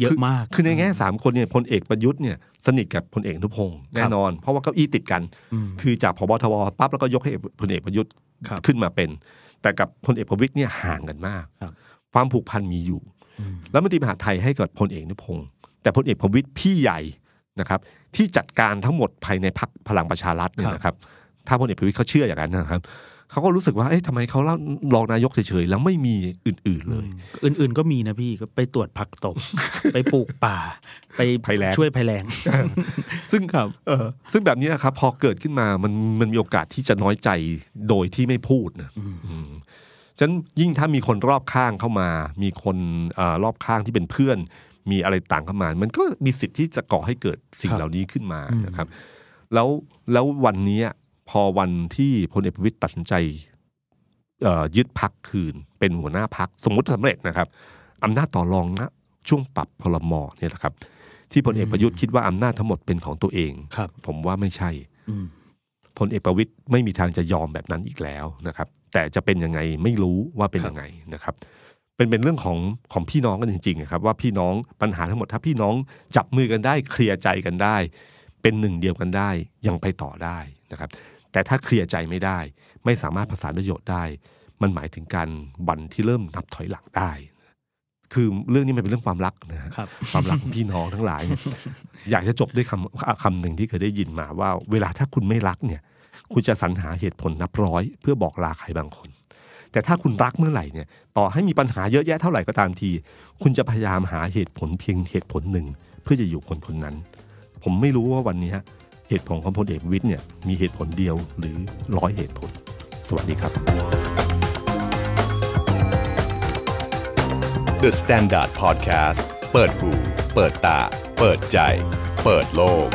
เยอะมากคือในแง่สามคนเนี่ยพลเอกประยุทธ์เนี่ยสนิทกับพลเอกนุพงศ์แน่นอนเพราะว่าเก้าอี้ติดกัน คือจากพบทบปั๊บแล้วก็ยกให้พลเอกประยุทธ์ขึ้นมาเป็น แต่กับพลเอกประวิทยเนี่ยห่างกันมากความผูกพันมีอยู่แล้วมติีมหาไทยให้กับพลเอกนุพงศ์แต่พลเอกพวิทย์พี่ใหญ่นะครับ ที่จัดการทั้งหมดภายในพักพลังประชารัฐเนี่ยนะครับ ถ้าพลเอกพวิทย์เขาเชื่ออย่างนั้นนะครับเขาก็รู้สึกว่าเอ๊ะทำไมเขาเล่ารองนายกเฉยๆ แล้วไม่มีอื่นๆเลย อื่นๆก็มีนะพี่ก็ไปตรวจผักตก ไปปลูกป่า ไปช่วยภัยแล้งซึ่งครับ เออซึ่งแบบนี้ครับพอเกิดขึ้นมามันมันมีโอกาสที่จะน้อยใจโดยที่ไม่พูดนะฉะนั้นยิ่งถ้ามีคนรอบข้างเข้ามา มีคนอรอบข้างที่เป็นเพื่อน มีอะไรต่างเข้ามา มันก็มีสิทธิ์ที่จะก่อให้เกิดสิ่งเหล่านี้ขึ้นมานะครับ แล้วแล้ววันนี้พอวันที่พลเอกประวิตยตัดสินใจยึดพักคืน เป็นหัวหน้าพักสมมติสำเร็จนะครับอำนาจต่อรองนะช่วงปรับพลมอเนี่ยแหละครับ ที่พลเอกประยุทธ์คิดว่าอำนาจทั้งหมดเป็นของตัวเองผมว่าไม่ใช่พลเอกประวิตยไม่มีทางจะยอมแบบนั้นอีกแล้วนะครับ แต่จะเป็นยังไงไม่รู้ว่าเป็นยังไงนะครับ เป็นเป็นเรื่องของของพี่น้องกันจริงๆครับ ว่าพี่น้องปัญหาทั้งหมด ถ้าพี่น้องจับมือกันได้ เคลียร์ใจกันได้ เป็นหนึ่งเดียวกันได้ ยังไปต่อได้นะครับ แต่ถ้าเคลียร์ใจไม่ได้ ไม่สามารถประสานประโยชน์ได้ มันหมายถึงการบันที่เริ่มนับถอยหลังได้ คือเรื่องนี้มันเป็นเรื่องความรักนะครับความรักพี่น้องทั้งหลาย อยากจะจบด้วยคำคำหนึ่งที่เคยได้ยินมาว่าเวลาถ้าคุณไม่รักเนี่ยคุณจะสรรหาเหตุผลนับร้อย เพื่อบอกลาใครบางคน แต่ถ้าคุณรักเมื่อไหร่เนี่ยต่อให้มีปัญหาเยอะแยะเท่าไหร่ก็ตามที คุณจะพยายามหาเหตุผลเพียงเหตุผลหนึ่งเพื่อจะอยู่คนคนนั้น ผมไม่รู้ว่าวันนี้เหตุผลของพลเอกวิทย์เนี่ยมีเหตุผลเดียวหรือร้อยเหตุผล สวัสดีครับ The Standard Podcast เปิดหูเปิดตา เปิดใจ เปิดโลก